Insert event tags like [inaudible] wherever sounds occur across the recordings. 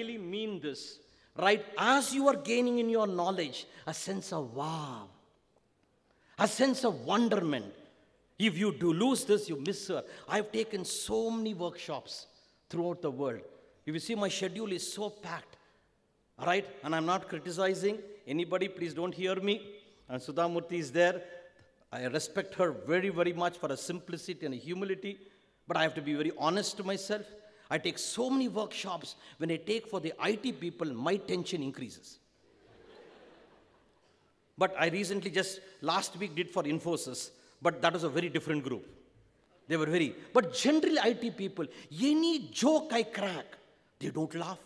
really mean this, right? As you are gaining in your knowledge a sense of wow, a sense of wonderment. If you do lose this, you miss her. I've taken so many workshops throughout the world. If you see, my schedule is so packed, all right? And I'm not criticizing anybody, please don't hear me. And Sudhamurti is there. I respect her very, very much for her simplicity and humility, but I have to be very honest to myself. I take so many workshops. When I take for the IT people, my tension increases. but I recently just last week did for Infosys, but that was a very different group. They were very, but generally IT people, any joke I crack, they don't laugh.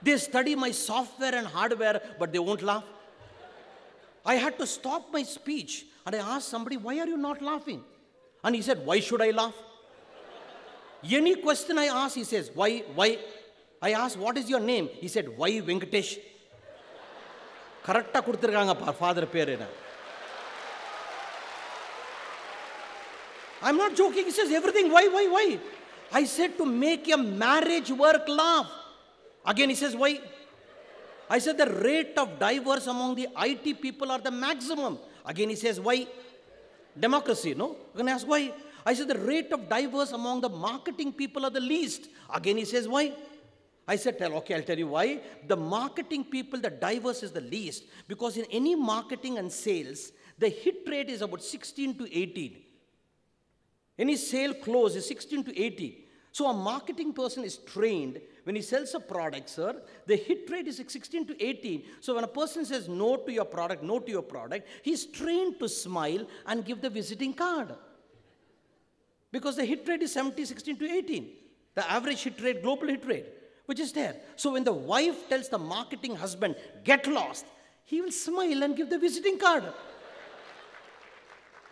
they study my software and hardware, but they won't laugh. I had to stop my speech and I asked somebody, why are you not laughing? And he said, why should I laugh? Any question I ask, he says, why, why? I ask, what is your name? He said, why Venkatesh? கரெக்டாக father father என்ன I'm not joking. He says everything. Why, why, why? I said to make your marriage work laugh. Again, he says, why? I said the rate of divorce among the IT people are the maximum. Again, he says, why? Democracy, no? You can ask why? I said, the rate of divorce among the marketing people are the least. Again, he says, why? I said, tell, okay, I'll tell you why. The marketing people, the diverse is the least. Because in any marketing and sales, the hit rate is about 16 to 18. Any sale close is 16 to 18. So a marketing person is trained when he sells a product, sir, the hit rate is 16 to 18. So when a person says no to your product, no to your product, he's trained to smile and give the visiting card because the hit rate is 70, 16 to 18. The average hit rate, global hit rate, which is there. So when the wife tells the marketing husband, get lost, he will smile and give the visiting card.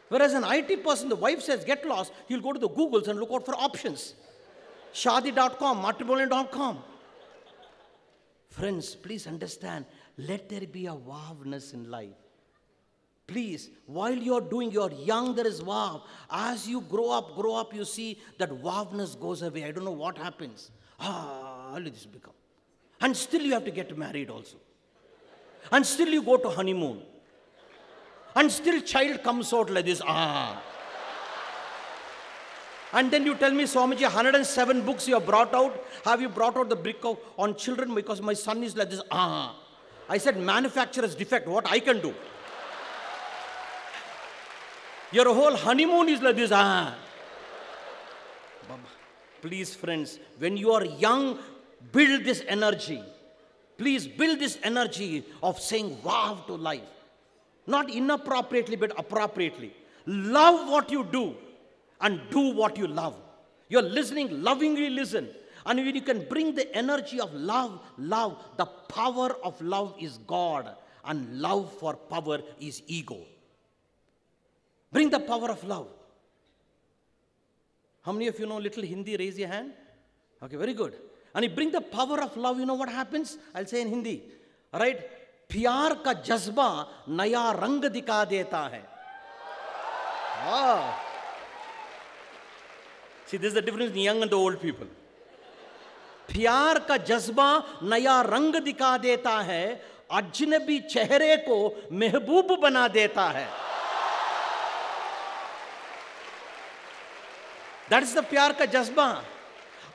Whereas an IT person, the wife says, get lost, he'll go to the Googles and look out for options. Shadi.com, matrimonial.com. Friends, please understand, let there be a wowness in life. Please, while you're doing, you're young, there is wow. As you grow up, grow up, you see that wowness goes away. I don't know what happens. Ah, all this become. And still you have to get married also. And still you go to honeymoon. And still child comes out like this. Ah. And then you tell me, Swamiji, 107 books you have brought out. Have you brought out the brick of, on children? Because my son is like this. Ah. I said, manufacturer's defect. What I can do? Your whole honeymoon is like this. Ah. Please, friends, when you are young, build this energy. Please build this energy of saying wow to life. Not inappropriately, but appropriately. Love what you do and do what you love. You're listening, lovingly listen. And when you can bring the energy of love, love, the power of love is God, and love for power is ego. Bring the power of love. How many of you know little Hindi? Raise your hand. Okay, very good. And you bring the power of love, you know what happens? I'll say in Hindi. Right? प्यार का जज्बा नया रंग दिखा देता है wow. See, this is the difference in young and old people. प्यार का जज्बा नया रंग दिखा देता है अजनबी चेहरे को महबूब बना देता है दैट इज द प्यार का जज्बा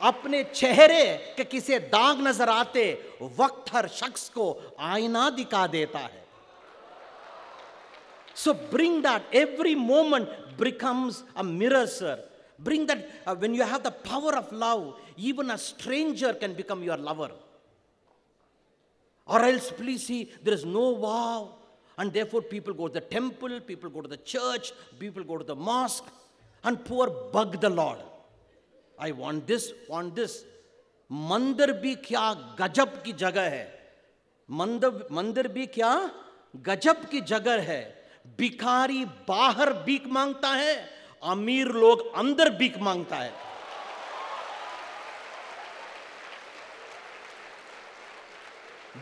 अपने चेहरे के किसे दाग नजर आते वक्त हर शख्स को आईना दिखा देता है so bring that every moment becomes a mirror sir bring that when you have the power of love even a stranger can become your lover Or else, please see, there is no vow. And therefore, people go to the temple, people go to the church, people go to the mosque. and poor bug the Lord. I want this, want this. mandir bhi kya gajab ki jagah hai mandir mandir bhi kya gajab ki jagah hai भिखारी bahar भीख mangta hai अमीर log andar भीख mangta hai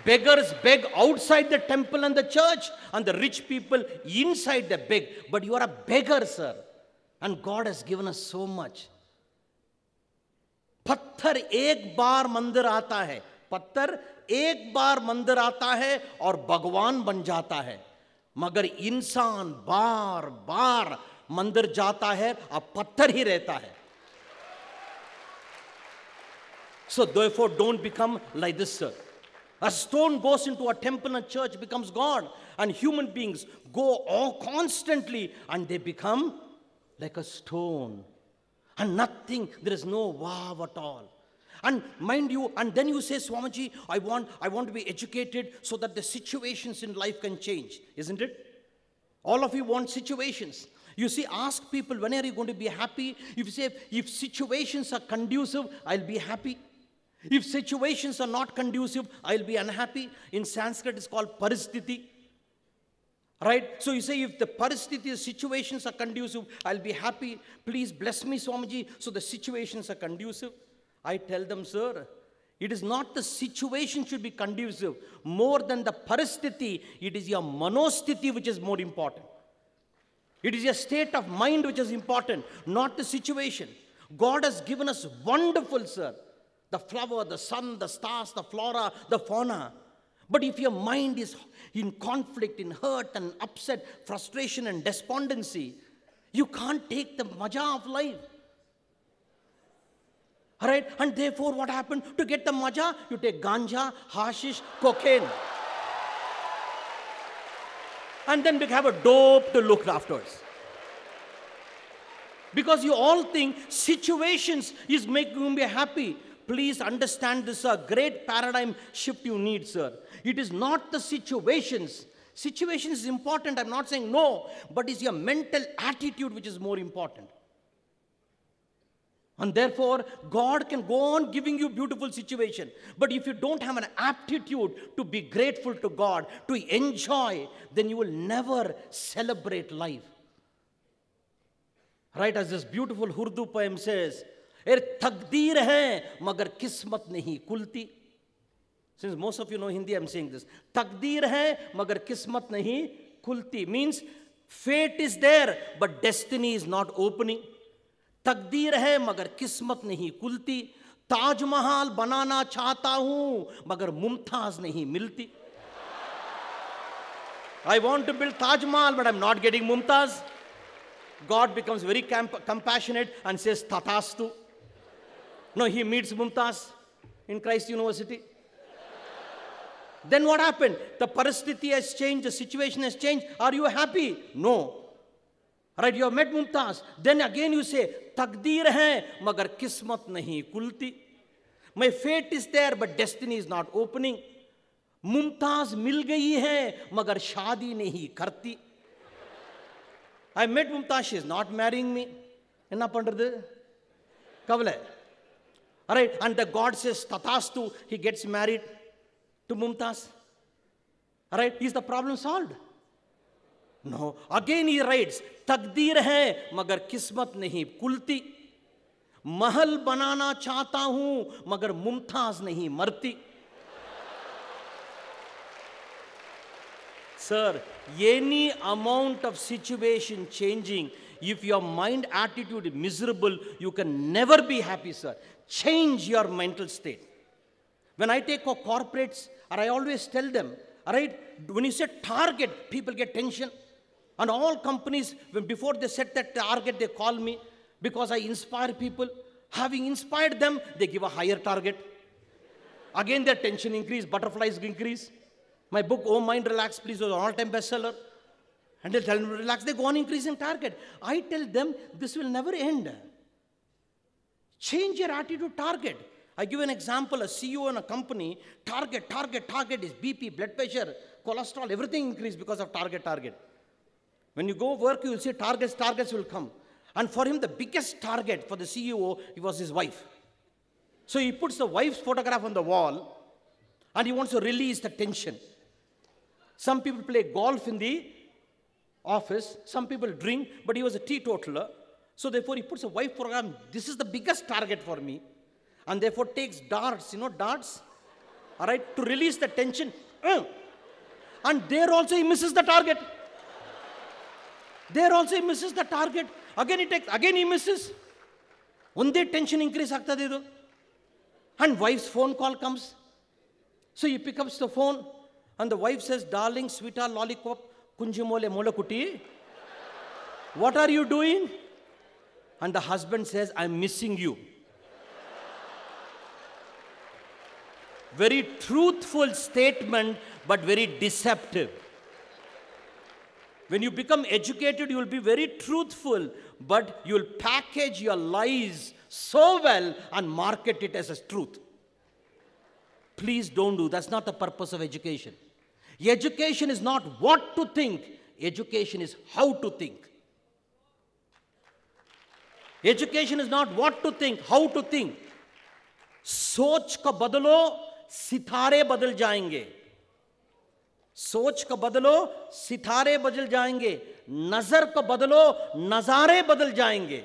Beggars beg outside the temple and the church, and the rich people inside the beg. But you are a beggar, sir. And God has given us so much पत्थर एक बार मंदिर आता है पत्थर एक बार मंदिर आता है और भगवान बन जाता है मगर इंसान बार बार मंदिर जाता है और पत्थर ही रहता है so therefore don't become like this a stone goes into a temple and church becomes God and human beings go uh constantly and they become like a stone. And nothing, there is no wow at all. And mind you, and then you say, Swamiji, I want, I want to be educated so that the situations in life can change, isn't it? All of you want situations. You see, ask people, when are you going to be happy? If you say, if situations are conducive, I'll be happy. If situations are not conducive, I'll be unhappy. In Sanskrit, it's called paristhiti. Right? So you say, if the paristhiti situations are conducive, I'll be happy. Please bless me, Swamiji. So the situations are conducive. I tell them, sir, it is not the situation should be conducive. More than the paristhiti, it is your manosthiti which is more important. It is your state of mind which is important, not the situation. God has given us wonderful, sir. The flower, the sun, the stars, the flora, the fauna. But if your mind is in conflict, in hurt and upset, frustration and despondency, you can't take the maja of life. All right? And therefore, what happened? To get the maja, you take ganja, hashish, cocaine. And then we have a dope to look afterwards. Because you all think situations is making me happy. Please understand this, a Great paradigm shift you need, sir. It is not the situations. Situation is important. I'm not saying no, but it's your mental attitude which is more important. And therefore, God can go on giving you beautiful situation. But if you don't have an aptitude to be grateful to God, to enjoy, then you will never celebrate life. Right, as this beautiful Urdu poem says, तकदीर है मगर किस्मत नहीं कुलती since most of you know Hindi I am saying this तकदीर है मगर किस्मत नहीं खुलती means fate is there but destiny is not opening तकदीर है मगर किस्मत नहीं खुलती ताजमहल बनाना चाहता हूं मगर मुमताज नहीं मिलती I want to build Taj Mahal but I am not getting Mumtaz God becomes very compassionate and says तथास्तु No, he meets Mumtaz in Christ University. then what happened? The parasthiti has changed, the situation has changed. Are you happy? No. Right, you have met Mumtaz. Then again you say, Takdeer hai, magar kismat nahi kulti. My fate is there, but destiny is not opening. Mumtaz Mumtaz मिल गई है मगर शादी नहीं करती I met Mumtaz is not marrying me என்ன பண்றது Kavale. right, and the God says, Tatastu, he gets married to Mumtaz. right, is the problem solved? No. Again he writes, takdeer hai magar kismat nahi kulti महल बनाना चाहता हूं मगर मुमताज नहीं मरती sir any amount of situation changing if your mind attitude is miserable you can never be happy sir change your mental state. When I take for corporates, or I always tell them, all right, when you say target, people get tension. And all companies, when before they set that target, they call me because I inspire people. Having inspired them, they give a higher target. Again, their tension increase, butterflies increase. My book, Oh Mind Relax Please, was an all-time bestseller. And they tell them, relax, they go on increasing target. I tell them, this will never end. Change your attitude target. I give an example a CEO in a company, target, target, target is BP, blood pressure, cholesterol, everything increased because of target, target. When you go work, you will see targets, targets will come. And for him, the biggest target for the CEO was his wife. So he puts the wife's photograph on the wall and he wants to release the tension. Some people play golf in the office, some people drink, but he was a teetotaler. So therefore, he puts a wife program. This is the biggest target for me. And therefore takes darts, you know, darts, all right, to release the tension. Uh. And there also he misses the target. There also he misses the target. Again he takes, again he misses. One day tension increase. And wife's phone call comes. So he picks up the phone. And the wife says, darling, ಸ್ವೀಟಾ lollipop, kunjimole, ಮೋಲೆ kuti. What are you doing?" and the husband says, I'm missing you. very truthful statement, but very deceptive. When you become educated, you will be very truthful, but you'll package your lies so well and market it as a truth. Please don't do. That's not the purpose of education. Education is not what to think. Education is how to think. Education is not what to think how to think सोच को बदलो सितारे बदल जाएंगे सोच को बदलो सितारे बदल जाएंगे नजर को बदलो नजारे बदल जाएंगे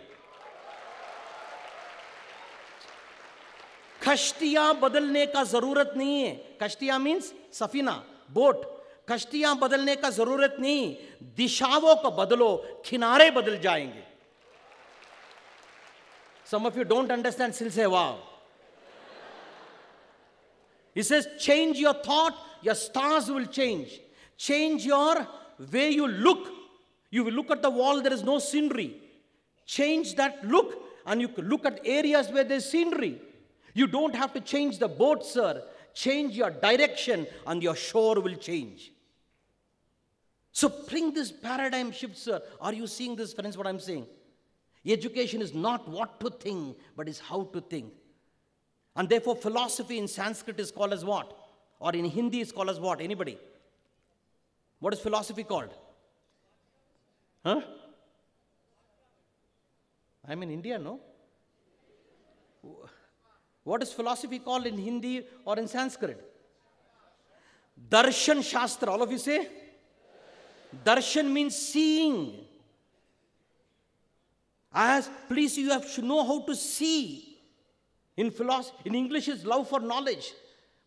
कश्तियां बदलने का जरूरत नहीं है कश्तियां मीन्स सफीना बोट कश्तियां बदलने का जरूरत नहीं दिशाओं को बदलो किनारे बदल जाएंगे Some of you don't understand, still say, wow. He says, change your thought, your stars will change. Change your way you look. You will look at the wall, there is no scenery. Change that look, and you look at areas where there's scenery. You don't have to change the boat, sir. Change your direction, and your shore will change. So bring this paradigm shift, sir. Are you seeing this, friends, what I'm saying? Education is not what to think, but is how to think. And therefore, philosophy in Sanskrit is called as what? Or in Hindi is called as what? Anybody? What is philosophy called? Huh? I'm in India, no? What is philosophy called in Hindi or in Sanskrit? Darshan Shastra. All of you say? Darshan means seeing. As please, you have to know how to see. In philosophy, in English, is love for knowledge.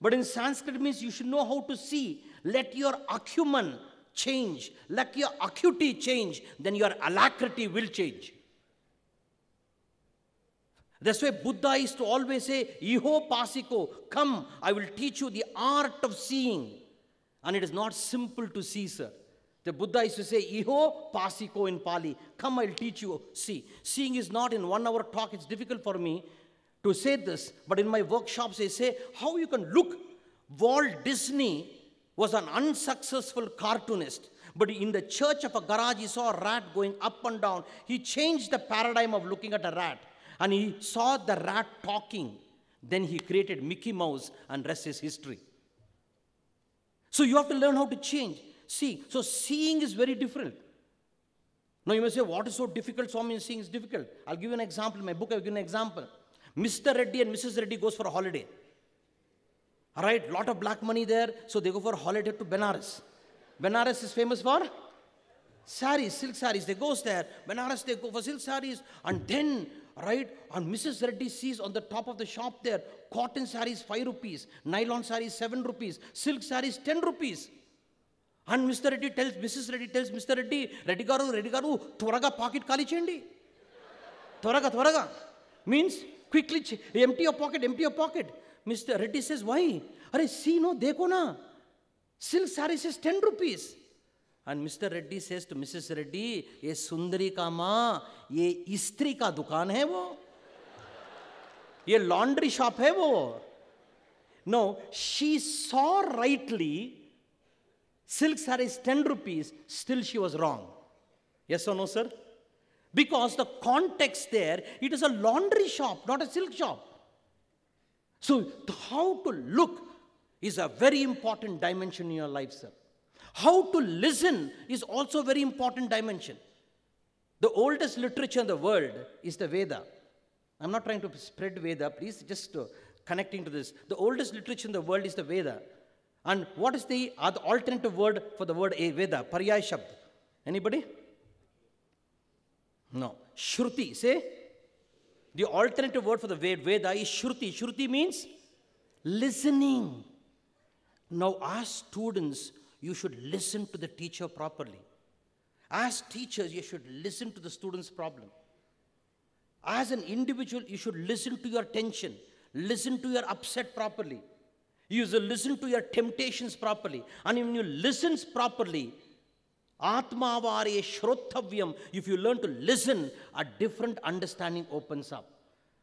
But in Sanskrit means you should know how to see. Let your acumen change. Let your acuity change. Then your alacrity will change. That's why Buddha is to always say, Iho pasiko, come, I will teach you the art of seeing. And it is not simple to see, sir. The Buddha used to say, Iho pasiko in Pali. Come, I'll teach you. See, seeing is not in one hour talk. It's difficult for me to say this. But in my workshops, I say, how you can look. Walt Disney was an unsuccessful cartoonist. But in the church of a garage, he saw a rat going up and down. He changed the paradigm of looking at a rat. And he saw the rat talking. Then he created Mickey Mouse and rest is history. So you have to learn how to change see. So seeing is very different. Now you may say, what is so difficult? Swami seeing is difficult. I'll give you an example. In my book, i give you an example. Mr. Reddy and Mrs. Reddy goes for a holiday. All right, lot of black money there. So they go for a holiday to Benares. Benares is famous for saris, silk saris. They goes there. Benares, they go for silk saris. And then, right, and Mrs. Reddy sees on the top of the shop there, cotton saris, 5 rupees, nylon saris, 7 rupees, silk saris, 10 rupees. And mister Reddy tells missus Reddy tells mister Reddy Reddy garu Reddy garu త్వరగా pocket ఖాళీ చేయండి త్వరగా త్వరగా means quickly empty your pocket empty your pocket mister Reddy says why అరే see no దేకోనా silk sari says ten rupees and mister Reddy says to Mrs Reddy ये सुंदरी का माँ ये स्त्री का दुकान है वो ये लॉन्ड्री शॉप है वो no she saw rightly silk sarees 10 rupees, still she was wrong. Yes or no, sir? Because the context there, it is a laundry shop, not a silk shop. So, how to look is a very important dimension in your life, sir. How to listen is also a very important dimension. The oldest literature in the world is the Veda. I'm not trying to spread Veda, please, just connecting to this. The oldest literature in the world is the Veda. And what is the uh, alternative word for the word eh, Veda, Paryay Shabd? Anybody? No. Shruti, say. The alternative word for the Veda is Shruti. Shruti means listening. Now, as students, you should listen to the teacher properly. As teachers, you should listen to the student's problem. As an individual, you should listen to your tension, listen to your upset properly, you should listen to your temptations properly. And when you listen properly, Atmavare Shrotavyam, if you learn to listen, a different understanding opens up.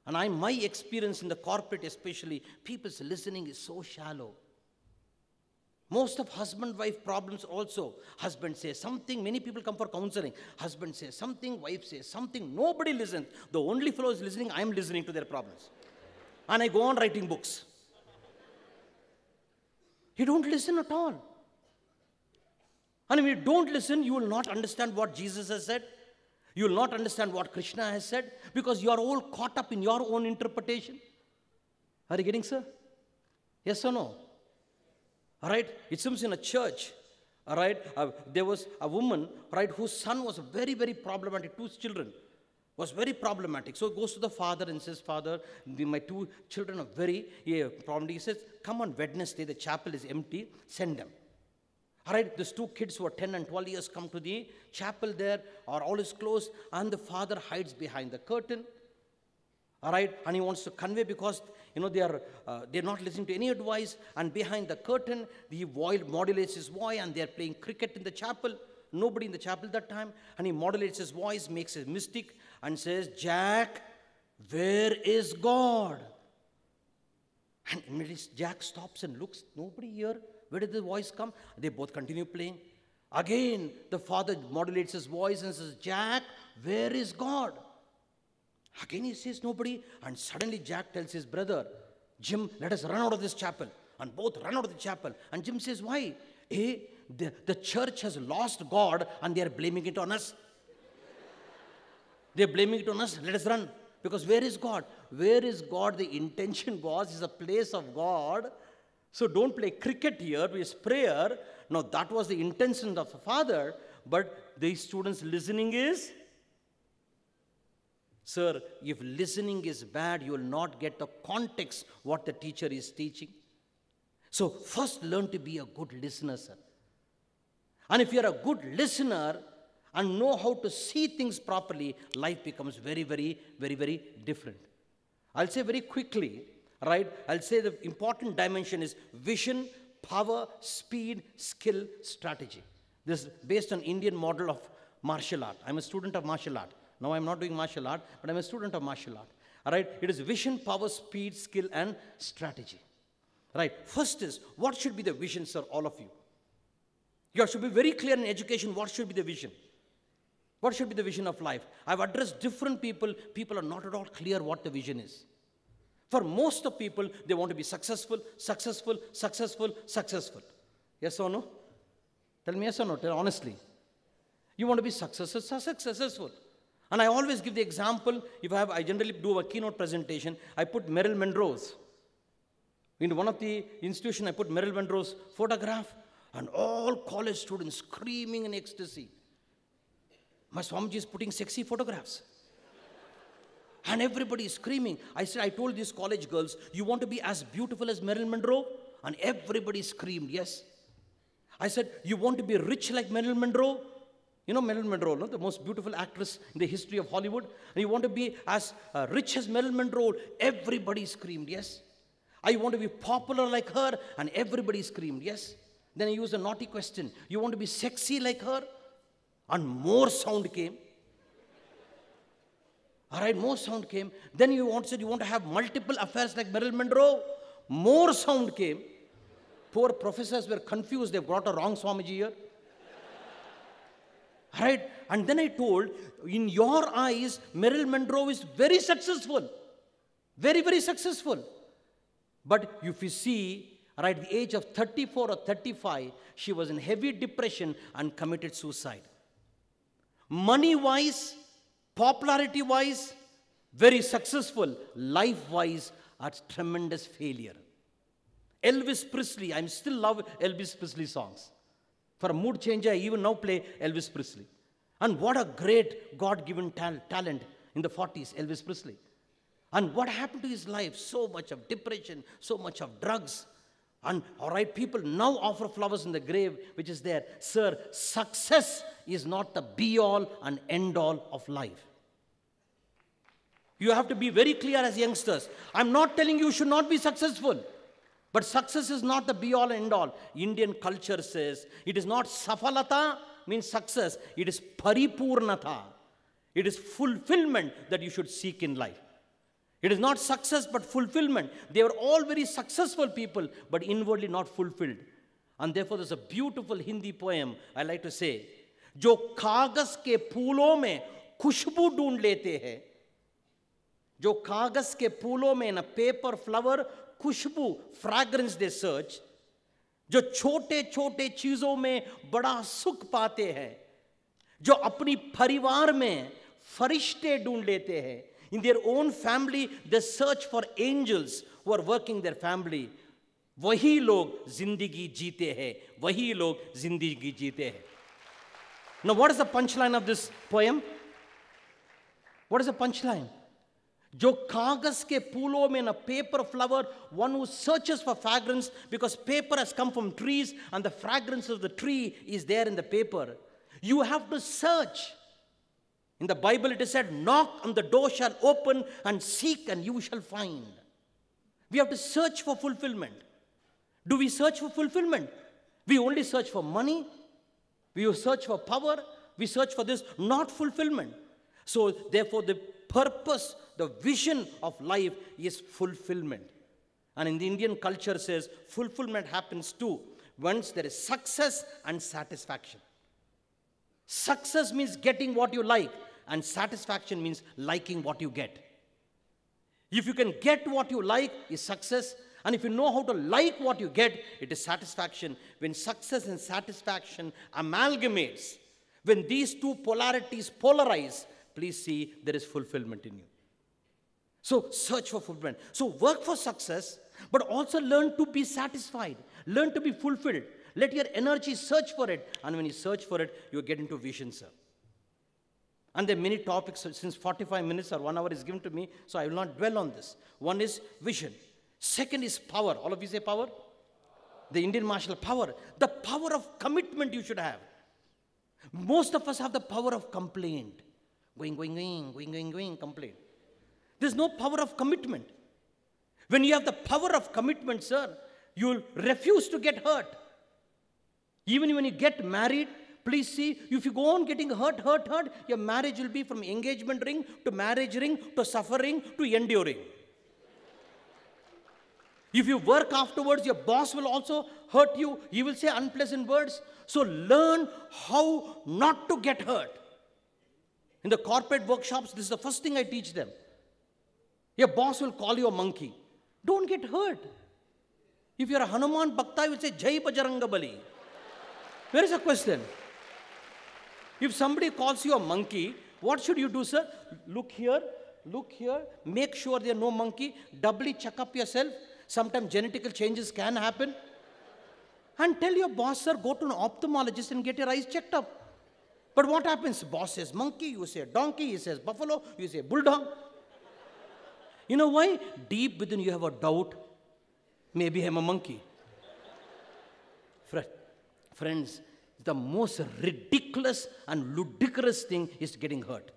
And I, my experience in the corporate especially, people's listening is so shallow. Most of husband-wife problems also. Husband says something, many people come for counseling. Husband says something, wife says something. Nobody listens. The only fellow is listening, I am listening to their problems. And I go on writing books. You don't listen at all. And if you don't listen, you will not understand what Jesus has said. You will not understand what Krishna has said because you are all caught up in your own interpretation. Are you getting, sir? Yes or no? All right? It seems in a church, all right, uh, there was a woman, right, whose son was very, very problematic, two children was very problematic. So he goes to the father and says, Father, my two children are very yeah, problematic. He says, Come on Wednesday, the chapel is empty, send them. All right, these two kids who are 10 and 12 years come to the chapel there, are always closed, and the father hides behind the curtain. All right, and he wants to convey because you know they are uh, they're not listening to any advice, and behind the curtain, he modulates his voice, and they're playing cricket in the chapel. Nobody in the chapel that time, and he modulates his voice, makes a mistake, and says, Jack, where is God? And immediately Jack stops and looks, nobody here. Where did the voice come? They both continue playing. Again, the father modulates his voice and says, Jack, where is God? Again, he says, nobody. And suddenly, Jack tells his brother, Jim, let us run out of this chapel. And both run out of the chapel. And Jim says, Why? A, the, the church has lost God and they are blaming it on us. They're blaming it on us. Let us run. Because where is God? Where is God? The intention was, is a place of God. So don't play cricket here, it's prayer. Now that was the intention of the father, but the students listening is, sir, if listening is bad, you will not get the context what the teacher is teaching. So first learn to be a good listener, sir. And if you're a good listener, and know how to see things properly, life becomes very, very, very, very different. I'll say very quickly, right? I'll say the important dimension is vision, power, speed, skill, strategy. This is based on Indian model of martial art. I'm a student of martial art. Now I'm not doing martial art, but I'm a student of martial art. All right, it is vision, power, speed, skill, and strategy. Right, first is what should be the vision, sir, all of you? You should be very clear in education what should be the vision. What should be the vision of life? I've addressed different people. People are not at all clear what the vision is. For most of people, they want to be successful, successful, successful, successful. Yes or no? Tell me yes or no, tell honestly. You want to be successful, successful. And I always give the example, if I have, I generally do a keynote presentation, I put Merrill Monroe's. In one of the institution, I put Merrill Monroe's photograph and all college students screaming in ecstasy. My Swamiji is putting sexy photographs. And everybody is screaming. I said, I told these college girls, you want to be as beautiful as Marilyn Monroe? And everybody screamed, yes. I said, you want to be rich like Marilyn Monroe? You know Marilyn Monroe, no? the most beautiful actress in the history of Hollywood. And you want to be as uh, rich as Marilyn Monroe? Everybody screamed, yes. I want to be popular like her? And everybody screamed, yes. Then I used a naughty question. You want to be sexy like her? and more sound came. All right, more sound came. Then you want said you want to have multiple affairs like Marilyn Monroe. More sound came. Poor professors were confused. They brought a wrong Swamiji here. All right, and then I told, in your eyes, Marilyn Monroe is very successful, very very successful. But if you see, right, the age of 34 or 35, she was in heavy depression and committed suicide money wise, popularity wise, very successful, life wise, a tremendous failure. Elvis Presley, i still love Elvis Presley songs. For a mood changer, I even now play Elvis Presley. And what a great God given talent in the 40s, Elvis Presley. And what happened to his life? So much of depression, so much of drugs, and all right, people now offer flowers in the grave which is there. Sir, success is not the be all and end all of life. You have to be very clear as youngsters. I'm not telling you should not be successful. But success is not the be all and end all. Indian culture says it is not safalata means success, it is paripurnata. It is fulfillment that you should seek in life. It is not success but fulfillment. They were all very successful people but inwardly not fulfilled. And therefore, there's a beautiful Hindi poem I like to say Jo कागज ke phoolon mein khushbu dhoond lete हैं Jo कागज ke phoolon mein na paper flower khushbu fragrance they search. Jo chote chote cheezon mein bada sukh पाते हैं Jo apni parivar mein farishte dhoond lete हैं In their own family, they search for angels who are working their family. Wahi log zindigi jeete hai. Wahi log zindigi jeete hai. Now, what is the punchline of this poem? What is the punchline? Jo kagas ke pulo mein a paper flower, one who searches for fragrance because paper has come from trees and the fragrance of the tree is there in the paper. You have to search. In the Bible, it is said, Knock and the door shall open, and seek and you shall find. We have to search for fulfillment. Do we search for fulfillment? We only search for money, we search for power, we search for this, not fulfillment. So, therefore, the purpose, the vision of life is fulfillment. And in the Indian culture says, fulfillment happens too once there is success and satisfaction. Success means getting what you like and satisfaction means liking what you get. If you can get what you like, is success. And if you know how to like what you get, it is satisfaction. When success and satisfaction amalgamates, when these two polarities polarize, please see there is fulfillment in you. So search for fulfillment. So work for success, but also learn to be satisfied. Learn to be fulfilled. Let your energy search for it. And when you search for it, you get into vision, sir. And there are many topics, since 45 minutes or one hour is given to me, so I will not dwell on this. One is vision. Second is power. All of you say power? The Indian martial power. The power of commitment you should have. Most of us have the power of complaint. Going, going, going, going, going, going, complaint. There's no power of commitment. When you have the power of commitment, sir, you'll refuse to get hurt. Even when you get married, Please see, if you go on getting hurt, hurt, hurt, your marriage will be from engagement ring to marriage ring to suffering to enduring. If you work afterwards, your boss will also hurt you. He will say unpleasant words. So learn how not to get hurt. In the corporate workshops, this is the first thing I teach them. Your boss will call you a monkey. Don't get hurt. If you're a Hanuman Bhakta, you will say Jai Bajrangabali. Where is the question? If somebody calls you a monkey, what should you do, sir? Look here, look here, make sure there are no monkey, doubly check up yourself. Sometimes genetical changes can happen. And tell your boss, sir, go to an ophthalmologist and get your eyes checked up. But what happens? Boss says monkey, you say donkey, he says buffalo, you say bulldog. You know why? Deep within you have a doubt. Maybe I'm a monkey. Friends, the most ridiculous and ludicrous thing is getting hurt.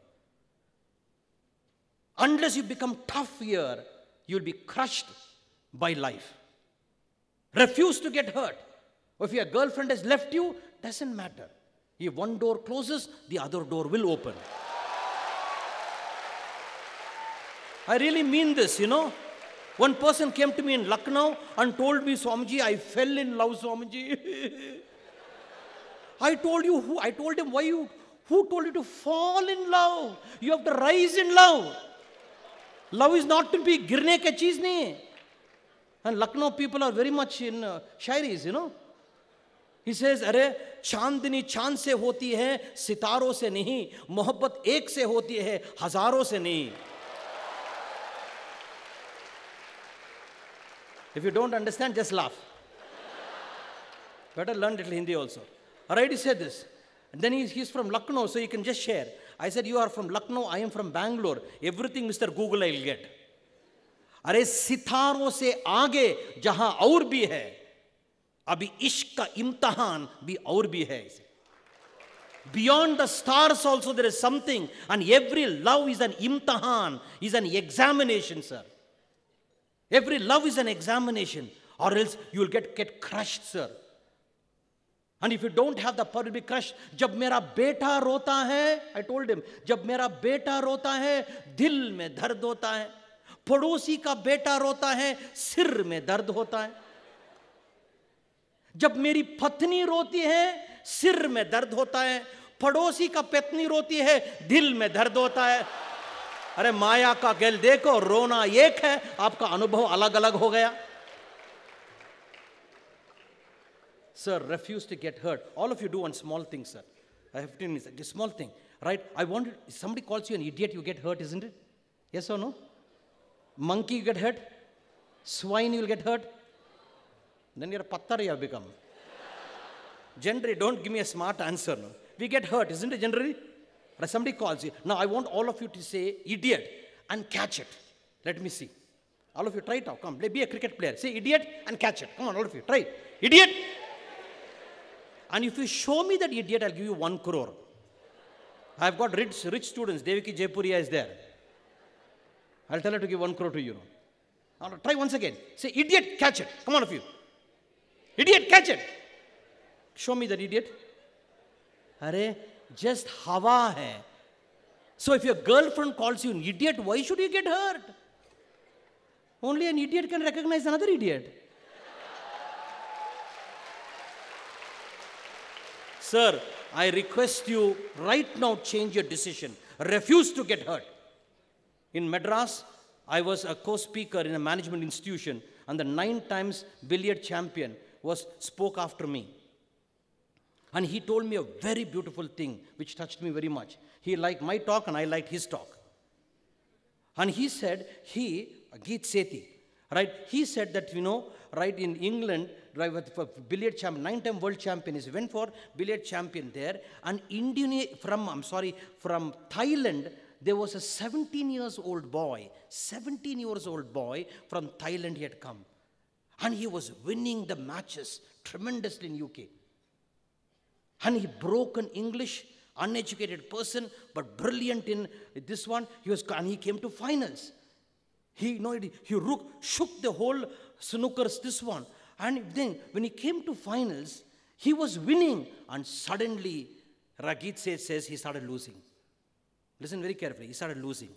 Unless you become tough here, you'll be crushed by life. Refuse to get hurt. if your girlfriend has left you, doesn't matter. If one door closes, the other door will open. I really mean this, you know. One person came to me in Lucknow and told me, Swamiji, I fell in love, Swamiji. [laughs] I told you who, I told him why you, who told you to fall in love? You have to rise in love. Love is not to be girne ke cheez ne. And Lucknow people are very much in uh, shairies, you know. He says, अरे चांदनी चांद से होती है सितारों से नहीं मोहब्बत एक से होती है हजारों से नहीं If you don't understand, just laugh. Better learn little Hindi also. Alright, he said this. And then he, he's from Lucknow, so you can just share. I said, You are from Lucknow, I am from Bangalore. Everything, Mr. Google, I'll get. अरे सितारों से आगे जहां और भी है अभी इश्क का इम्तहान भी और भी है Beyond the stars also there is something and every love is an imtahan, is an examination, sir. Every love is an examination or else you will get, get crushed, sir. And if you don't have the power be crush जब मेरा बेटा रोता है I told him जब मेरा बेटा रोता है दिल में दर्द होता है पड़ोसी का बेटा रोता है सिर में दर्द होता है जब मेरी पत्नी रोती है सिर में दर्द होता है पड़ोसी का पत्नी रोती है दिल में दर्द होता है अरे माया का गल देखो रोना एक है आपका अनुभव अलग अलग हो गया Sir, refuse to get hurt. All of you do one small thing, sir. I have 15 minutes. Small thing, right? I wanted, somebody calls you an idiot, you get hurt, isn't it? Yes or no? Monkey, you get hurt. Swine, you'll get hurt. Then you're a patthar, you have become. generally, don't give me a smart answer. No? We get hurt, isn't it, generally? Right? Somebody calls you. Now, I want all of you to say idiot and catch it. Let me see. All of you try it out. Come, be a cricket player. Say idiot and catch it. Come on, all of you. Try. Idiot and if you show me that idiot, I'll give you one crore. I've got rich, rich students. Deviki Jaipuriya is there. I'll tell her to give one crore to you. Now try once again. Say, idiot, catch it. Come on, of you. Idiot, catch it. Show me that idiot. Are, just hawa hai. So if your girlfriend calls you an idiot, why should you get hurt? Only an idiot can recognize another idiot. Sir, I request you right now change your decision. Refuse to get hurt. In Madras, I was a co-speaker in a management institution and the nine times billiard champion was spoke after me. And he told me a very beautiful thing which touched me very much. He liked my talk and I liked his talk. And he said, he, Geet Sethi, right? He said that, you know, right in England, right, billiard champion, nine-time world champion he went for billiard champion there. And Indian, from, I'm sorry, from Thailand, there was a 17 years old boy, 17 years old boy from Thailand he had come. And he was winning the matches tremendously in UK. And he broke an English, uneducated person, but brilliant in this one. He was, and he came to finals. He, you know, he rook, shook the whole snookers, this one. And then when he came to finals, he was winning. And suddenly, Ragit says he started losing. Listen very carefully. He started losing.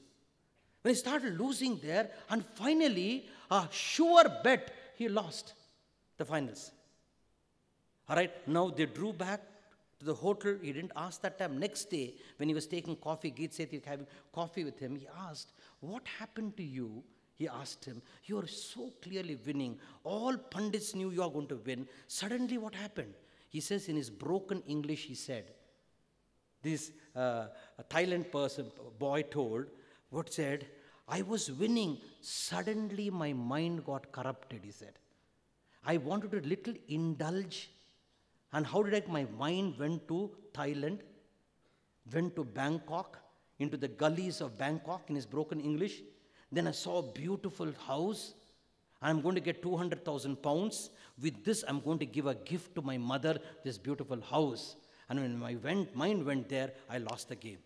When he started losing there, and finally, a sure bet, he lost the finals. All right, now they drew back to the hotel. He didn't ask that time. Next day, when he was taking coffee, Geet said he was having coffee with him. He asked, What happened to you he asked him, You are so clearly winning. All pundits knew you are going to win. Suddenly, what happened? He says in his broken English, he said, This uh, Thailand person, boy told, what said, I was winning. Suddenly, my mind got corrupted, he said. I wanted to little indulge. And how did I, my mind went to Thailand, went to Bangkok, into the gullies of Bangkok in his broken English, then I saw a beautiful house. I'm going to get 200,000 pounds. With this, I'm going to give a gift to my mother, this beautiful house. And when my went, mind went there, I lost the game.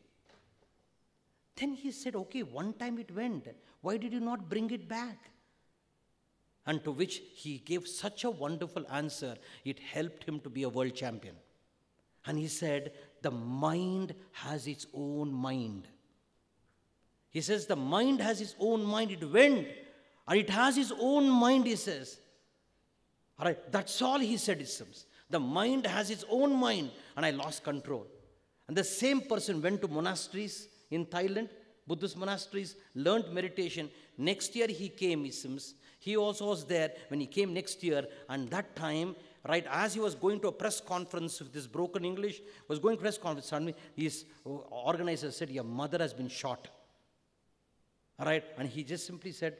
Then he said, Okay, one time it went. Why did you not bring it back? And to which he gave such a wonderful answer, it helped him to be a world champion. And he said, The mind has its own mind. He says the mind has its own mind. It went and it has its own mind, he says. All right, that's all he said, He says The mind has its own mind and I lost control. And the same person went to monasteries in Thailand, Buddhist monasteries, learned meditation. Next year he came, he says He also was there when he came next year and that time right as he was going to a press conference with this broken english was going to press conference suddenly his organizer said your mother has been shot Right, and he just simply said,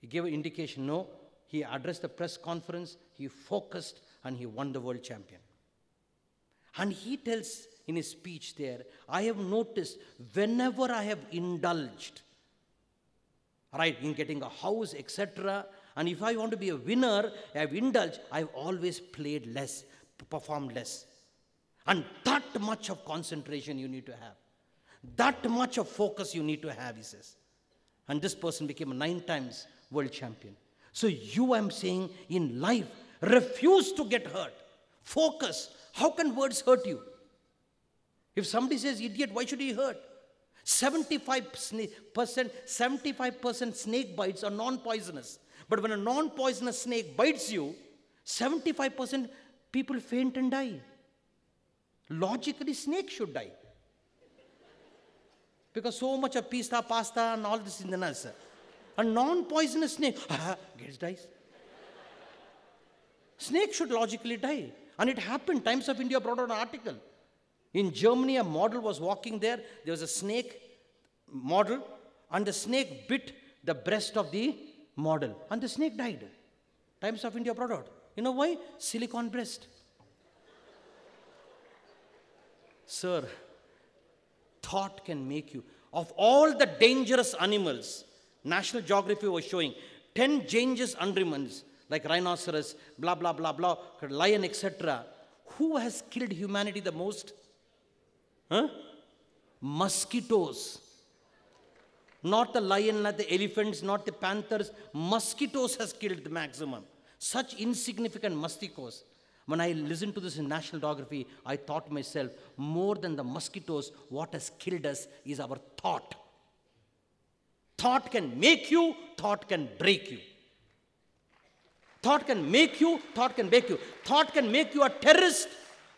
he gave an indication, no, he addressed the press conference, he focused, and he won the world champion. And he tells in his speech there, I have noticed whenever I have indulged, right, in getting a house, etc., and if I want to be a winner, I have indulged, I have always played less, performed less. And that much of concentration you need to have. That much of focus you need to have, he says. And this person became a nine times world champion. So you, I'm saying, in life, refuse to get hurt. Focus. How can words hurt you? If somebody says idiot, why should he hurt? 75%, 75% snake bites are non-poisonous. But when a non-poisonous snake bites you, 75% people faint and die. Logically, snake should die because so much of pizza, pasta, and all this is in us. A non poisonous snake [laughs] gets dies. Snake should logically die. And it happened. Times of India brought out an article. In Germany, a model was walking there. There was a snake model, and the snake bit the breast of the model, and the snake died. Times of India brought out. You know why? Silicon breast. Sir, thought can make you. Of all the dangerous animals, National Geography was showing 10 dangerous animals like rhinoceros, blah, blah, blah, blah, lion, etc. Who has killed humanity the most? Huh? Mosquitoes. Not the lion, not the elephants, not the panthers. Mosquitoes has killed the maximum. Such insignificant mosquitoes. When I listened to this in National Geography, I thought myself, more than the mosquitoes, what has killed us is our thought. Thought can make you, thought can break you. Thought can make you, thought can break you. Thought can make you a terrorist,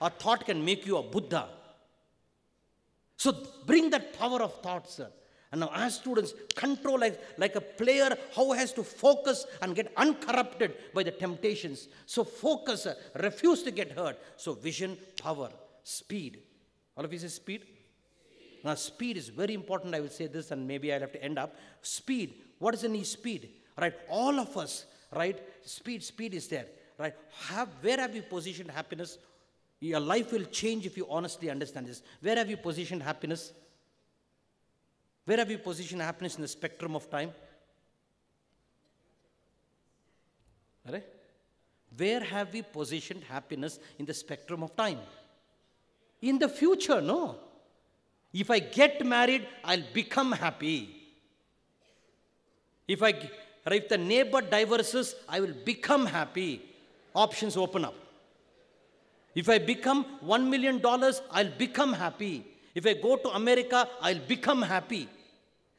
or thought can make you a Buddha. So bring that power of thought, sir. And now our students control like, like a player how has to focus and get uncorrupted by the temptations. So focus, uh, refuse to get hurt. So vision, power, speed. All of you say speed? Now speed is very important. I will say this and maybe I'll have to end up. Speed. What is need? speed? Right? All of us, right? Speed, speed is there. Right? Have, where have you positioned happiness? Your life will change if you honestly understand this. Where have you positioned happiness? Where have you positioned happiness in the spectrum of time? Where have we positioned happiness in the spectrum of time? In the future, no. If I get married, I'll become happy. If I if the neighbor divorces, I will become happy. Options open up. If I become $1 million, I'll become happy. If I go to America, I'll become happy.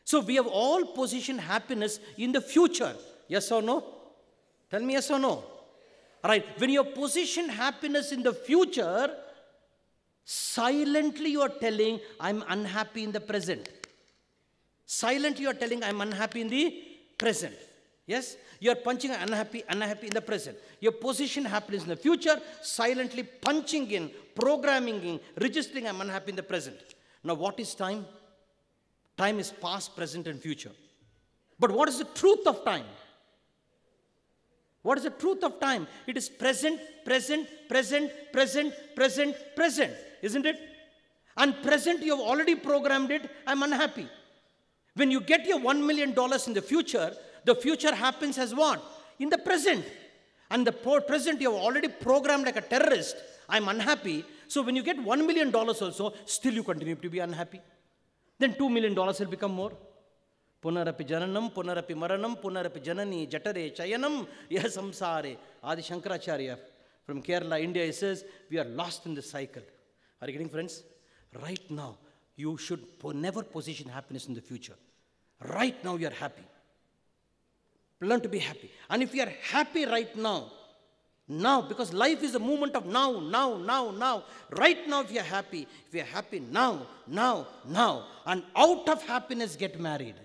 So we have all positioned happiness in the future. Yes or no? Tell me yes or no. All right. When you position happiness in the future, silently you are telling, I'm unhappy in the present. Silently you are telling, I'm unhappy in the present. Yes? You are punching unhappy, unhappy in the present. Your position happiness in the future, silently punching in, programming in, registering I'm unhappy in the present. Now what is time? Time is past, present, and future. But what is the truth of time? What is the truth of time? It is present, present, present, present, present, present, isn't it? And present, you have already programmed it. I'm unhappy. When you get your $1 million in the future, the future happens as what? In the present. And the present, you have already programmed like a terrorist. I'm unhappy. So when you get $1 million also, still you continue to be unhappy then two million dollars will become more. Punarapi Jananam, Punarapi Maranam, Punarapi Janani, Jatare, Chayanam, Yasamsare, Adi Shankaracharya from Kerala, India, he says, We are lost in the cycle. Are you getting friends? Right now, you should never position happiness in the future. Right now, you are happy. Learn to be happy. And if you are happy right now, now, because life is a movement of now, now, now, now. Right now, if you're happy, if you're happy now, now, now. And out of happiness, get married,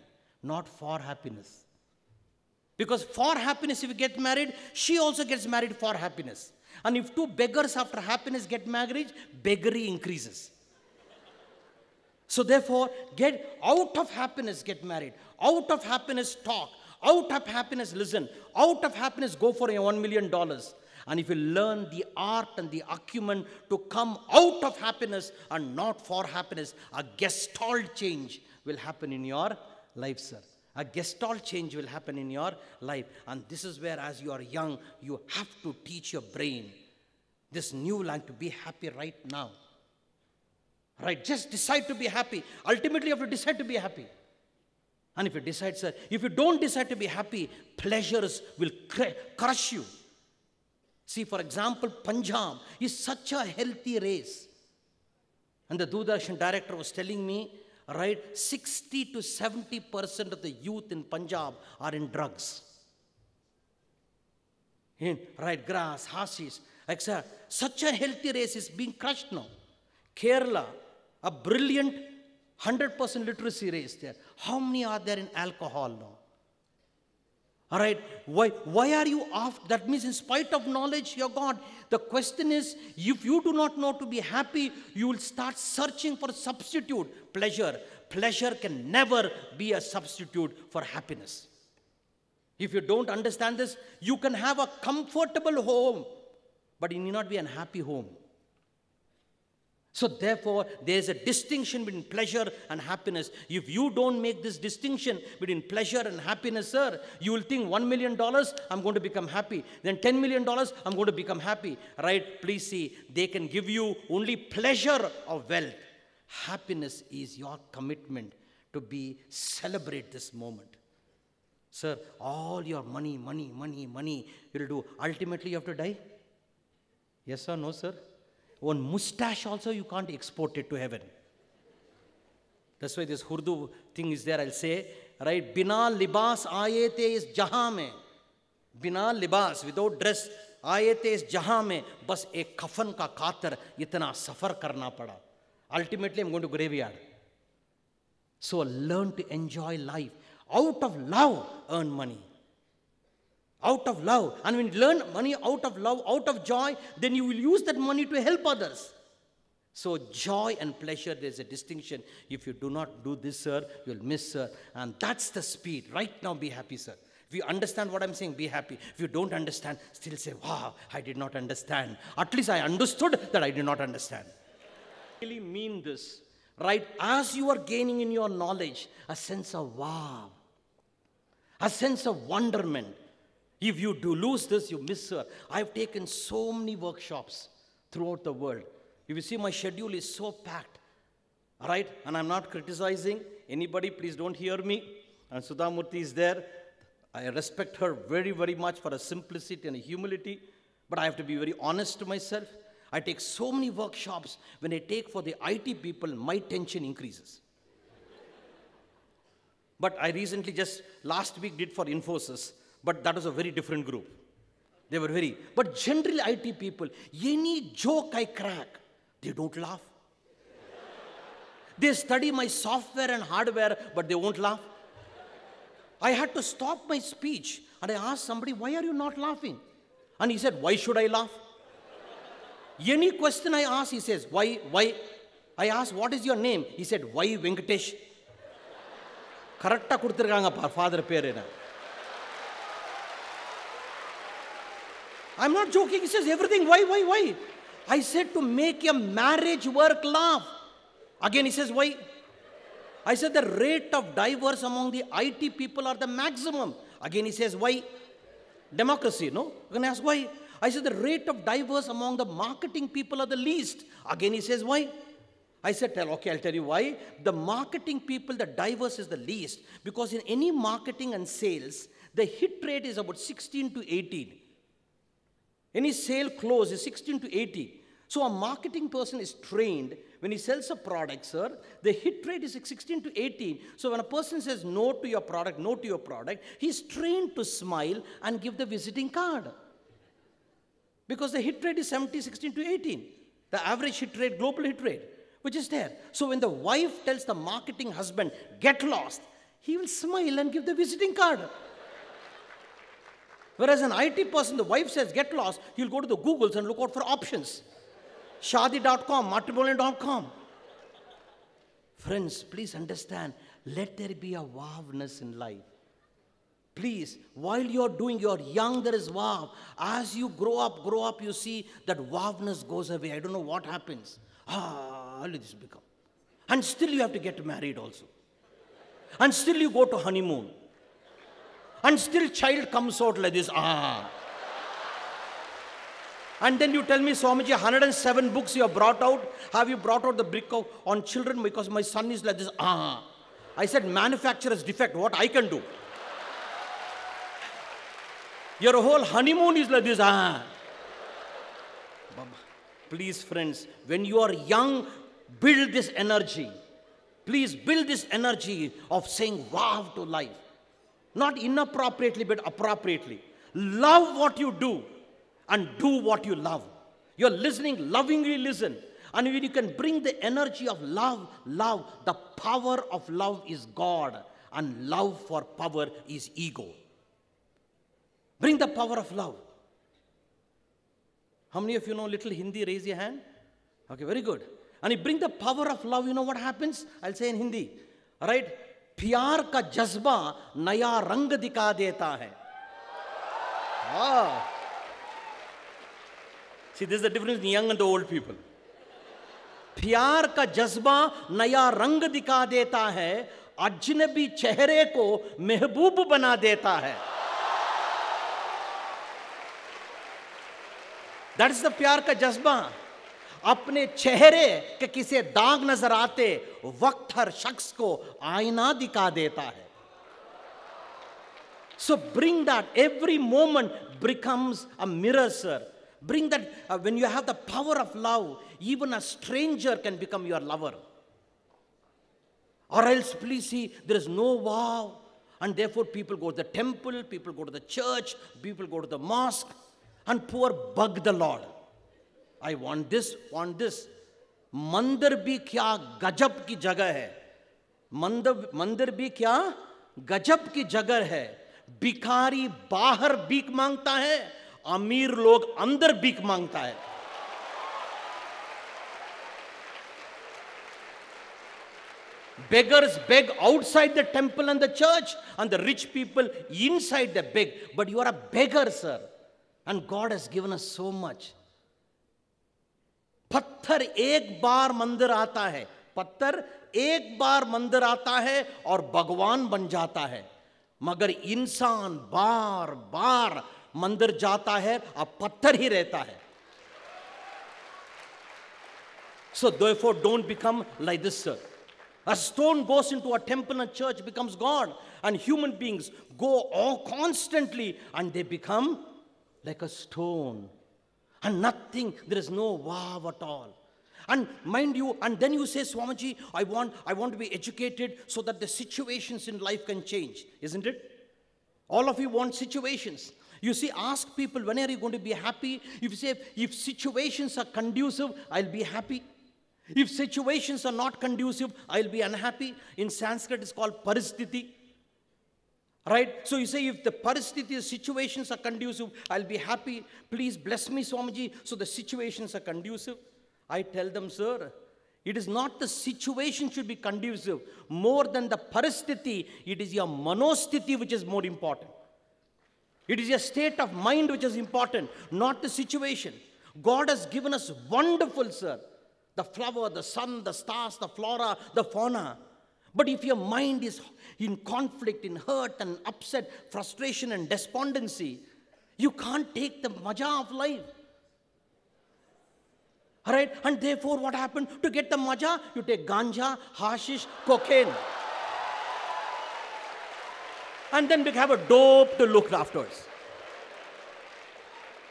not for happiness. Because for happiness, if you get married, she also gets married for happiness. And if two beggars after happiness get married, beggary increases. So therefore, get out of happiness, get married. Out of happiness, talk. Out of happiness, listen. Out of happiness, go for a one million dollars. And if you learn the art and the acumen to come out of happiness and not for happiness, a gestalt change will happen in your life, sir. A gestalt change will happen in your life. And this is where, as you are young, you have to teach your brain this new land to be happy right now. Right? Just decide to be happy. Ultimately, you have to decide to be happy. And if you decide, sir, if you don't decide to be happy, pleasures will crush you. See, for example, Punjab is such a healthy race. And the Doodarshan director was telling me, right, 60 to 70 percent of the youth in Punjab are in drugs. In right, grass, hashish, etc. Such a healthy race is being crushed now. Kerala, a brilliant 100% literacy race there. How many are there in alcohol now? All right, why, why are you off? That means, in spite of knowledge, your God. The question is if you do not know to be happy, you will start searching for substitute pleasure. Pleasure can never be a substitute for happiness. If you don't understand this, you can have a comfortable home, but it need not be an happy home. So therefore, there is a distinction between pleasure and happiness. If you don't make this distinction between pleasure and happiness, sir, you will think $1 million, I'm going to become happy. Then $10 million, I'm going to become happy. Right? Please see, they can give you only pleasure of wealth. Happiness is your commitment to be, celebrate this moment. Sir, all your money, money, money, money, you'll do. Ultimately, you have to die. Yes or no, sir? One mustache also you can't export it to heaven. That's why this Urdu thing is there. I'll say, right? Bina libas aayete is jahan mein. Bina libas, without dress, आयते is jahan mein bas ek kafan ka khatir itna safar karna pada ultimately i'm going to graveyard so learn to enjoy life out of love earn money out of love. And when you learn money out of love, out of joy, then you will use that money to help others. So, joy and pleasure, there's a distinction. If you do not do this, sir, you'll miss, sir. And that's the speed. Right now, be happy, sir. If you understand what I'm saying, be happy. If you don't understand, still say, wow, I did not understand. At least I understood that I did not understand. really mean this, right? As you are gaining in your knowledge, a sense of wow, a sense of wonderment, if you do lose this, you miss her. I've taken so many workshops throughout the world. If you see, my schedule is so packed. All right? And I'm not criticizing anybody. Please don't hear me. And Sudhamurti is there. I respect her very, very much for her simplicity and humility. But I have to be very honest to myself. I take so many workshops. When I take for the IT people, my tension increases. but I recently, just last week, did for Infosys but that was a very different group. They were very, but general IT people, any joke I crack, they don't laugh. they study my software and hardware, but they won't laugh. I had to stop my speech and I asked somebody, Why are you not laughing? And he said, Why should I laugh? Any question I ask, he says, Why? Why? I asked, What is your name? He said, Why Venkatesh? கரெக்டாக கொடுத்துருக்காங்கப்பா father pere na. I'm not joking. He says, everything. Why, why, why? I said, to make your marriage work laugh. Again, he says, why? I said, the rate of divorce among the IT people are the maximum. Again, he says, why? Democracy, no? You can ask why. I said, the rate of divorce among the marketing people are the least. Again, he says, why? I said, tell, okay, I'll tell you why. The marketing people, the divorce is the least. Because in any marketing and sales, the hit rate is about 16 to 18. Any sale close is 16 to 18. So a marketing person is trained when he sells a product, sir, the hit rate is 16 to 18. So when a person says no to your product, no to your product, he's trained to smile and give the visiting card. Because the hit rate is 70, 16 to 18. The average hit rate, global hit rate, which is there. So when the wife tells the marketing husband, get lost, he will smile and give the visiting card. Whereas an IT person, the wife says, get lost, he'll go to the Googles and look out for options. Shadi.com, matrimonial.com. Friends, please understand, let there be a wavness in life. Please, while you're doing, you're young, there is wow. As you grow up, grow up, you see that wowness goes away. I don't know what happens. Ah, did this become. And still you have to get married also. And still you go to honeymoon and still child comes out like this. Ah. And then you tell me, Swamiji, 107 books you have brought out. Have you brought out the brick of, on children because my son is like this? Ah. I said, manufacturer's defect, what I can do. Your whole honeymoon is like this. Ah. Please, friends, when you are young, build this energy. Please build this energy of saying wow to life. Not inappropriately, but appropriately. Love what you do and do what you love. You're listening, lovingly listen. And when you can bring the energy of love, love, the power of love is God, and love for power is ego. Bring the power of love. How many of you know little Hindi? Raise your hand. Okay, very good. And you bring the power of love, you know what happens? I'll say in Hindi. All right? प्यार का जज्बा नया रंग दिखा देता है see this difference young and old people प्यार का जज्बा नया रंग दिखा देता है अजनबी चेहरे को महबूब बना देता है दैट इज द प्यार का जज्बा अपने चेहरे के किसे दाग नजर आते वक्त हर शख्स को आईना दिखा देता है So bring that. Every moment becomes a mirror, sir. Bring that. Uh, when you have the power of love, even a stranger can become your lover. Or else, please see, there is no wow. And therefore, people go to the temple, people go to the church, people go to the mosque, and poor bug the Lord. I want this want this मंदिर भी क्या गजब की जगह है मंदिर मंदिर भी क्या गजब की जगह है भिखारी बाहर बीक मांगता है अमीर लोग अंदर बीक मांगता है beggars beg outside the temple and the church and the rich people inside the beg but you are a beggar sir and god has given us so much पत्थर एक बार मंदिर आता है पत्थर एक बार मंदिर आता है और भगवान बन जाता है मगर इंसान बार बार मंदिर जाता है अब पत्थर ही रहता है So therefore, don't become like this, sir. A stone goes into a temple and church becomes God, and human beings go all constantly and they become like a stone and nothing, there is no wow at all. And mind you, and then you say, Swamiji, I want, I want to be educated so that the situations in life can change, isn't it? All of you want situations. You see, ask people, when are you going to be happy? If you say, if situations are conducive, I'll be happy. If situations are not conducive, I'll be unhappy. In Sanskrit, it's called paristhiti. Right? So you say, if the paristhiti situations are conducive, I'll be happy. Please bless me, Swamiji. So the situations are conducive. I tell them, sir, it is not the situation should be conducive. More than the paristhiti, it is your manosthiti which is more important. It is your state of mind which is important, not the situation. God has given us wonderful, sir. The flower, the sun, the stars, the flora, the fauna. But if your mind is in conflict, in hurt and upset, frustration and despondency, you can't take the maja of life. All right? And therefore, what happened? To get the maja, you take ganja, hashish, cocaine. And then we have a dope to look afterwards.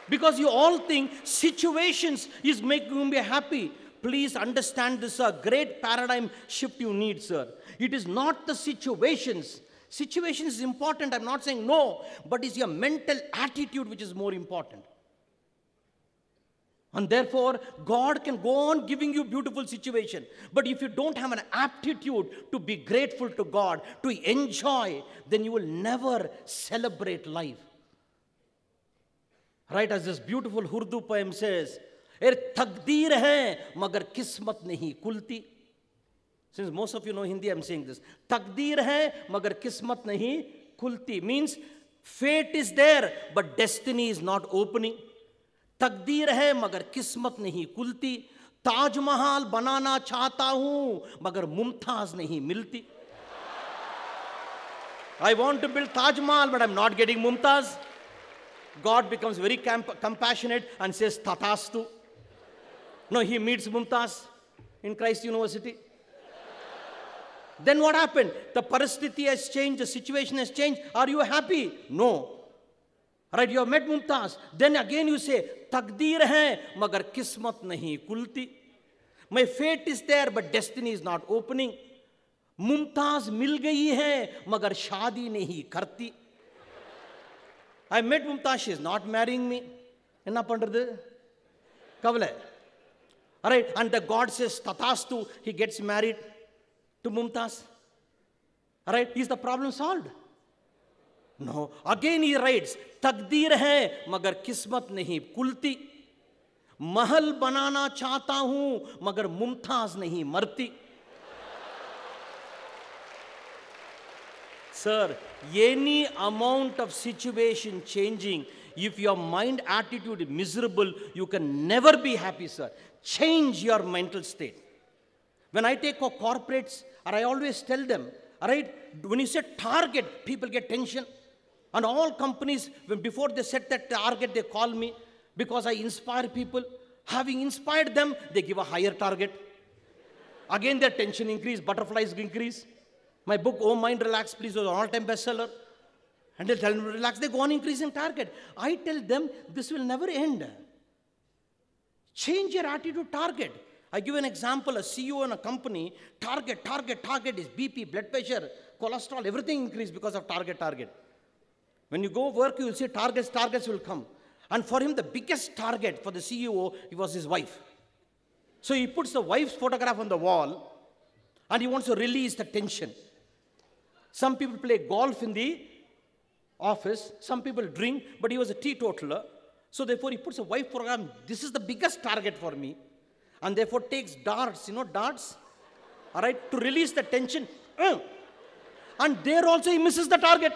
Because you all think situations is making me happy. Please understand this, sir. Great paradigm shift you need, sir. It is not the situations. Situation is important. I'm not saying no, but it's your mental attitude which is more important. And therefore, God can go on giving you beautiful situation. But if you don't have an aptitude to be grateful to God, to enjoy, then you will never celebrate life. Right, as this beautiful Urdu poem says, ये तकदीर है मगर किस्मत नहीं खुलती since most of you know Hindi I am sing this तकदीर है मगर किस्मत नहीं खुलती means fate is there but destiny is not opening तकदीर है मगर किस्मत नहीं खुलती ताजमहल बनाना चाहता हूं मगर मुमताज नहीं मिलती I want to build Taj Mahal but I am not getting Mumtaz God becomes very compassionate and says Tatastu. No, he meets Mumtaz in Christ University. then what happened? The parasthiti has changed, the situation has changed. Are you happy? No. Right, you have met Mumtaz. Then again you say, Takdeer hai, magar kismat nahi kulti. My fate is there, but destiny is not opening. Mumtaz Mumtaz मिल गई है मगर शादी नहीं करती I met Mumtaz is not marrying me என்ன பண்றது Kavale. All right, and the God says, Tatastu, he gets married to Mumtaz. All right, is the problem solved? No. Again he writes, Takdir hai, magar kismat nahi kulti. Mahal banana chata hu, magar Mumtaz nahi marti. Sir, any amount of situation changing, if your mind attitude is miserable you can never be happy sir change your mental state. When I take corporates, or I always tell them, right? when you say target, people get tension. And all companies, before they set that target, they call me because I inspire people. Having inspired them, they give a higher target. Again, their tension increase, butterflies increase. My book, Oh Mind Relax Please, was an all-time bestseller. And they tell me, relax, they go on increasing target. I tell them, this will never end. Change your attitude target. I give an example, a CEO in a company, target, target, target is BP, blood pressure, cholesterol, everything increased because of target, target. When you go work, you will see targets, targets will come. And for him, the biggest target for the CEO was his wife. So he puts the wife's photograph on the wall and he wants to release the tension. Some people play golf in the office, some people drink, but he was a teetotaler. So therefore, he puts a wife program. This is the biggest target for me. And therefore takes darts, you know, darts, all right, to release the tension. Uh. And there also he misses the target.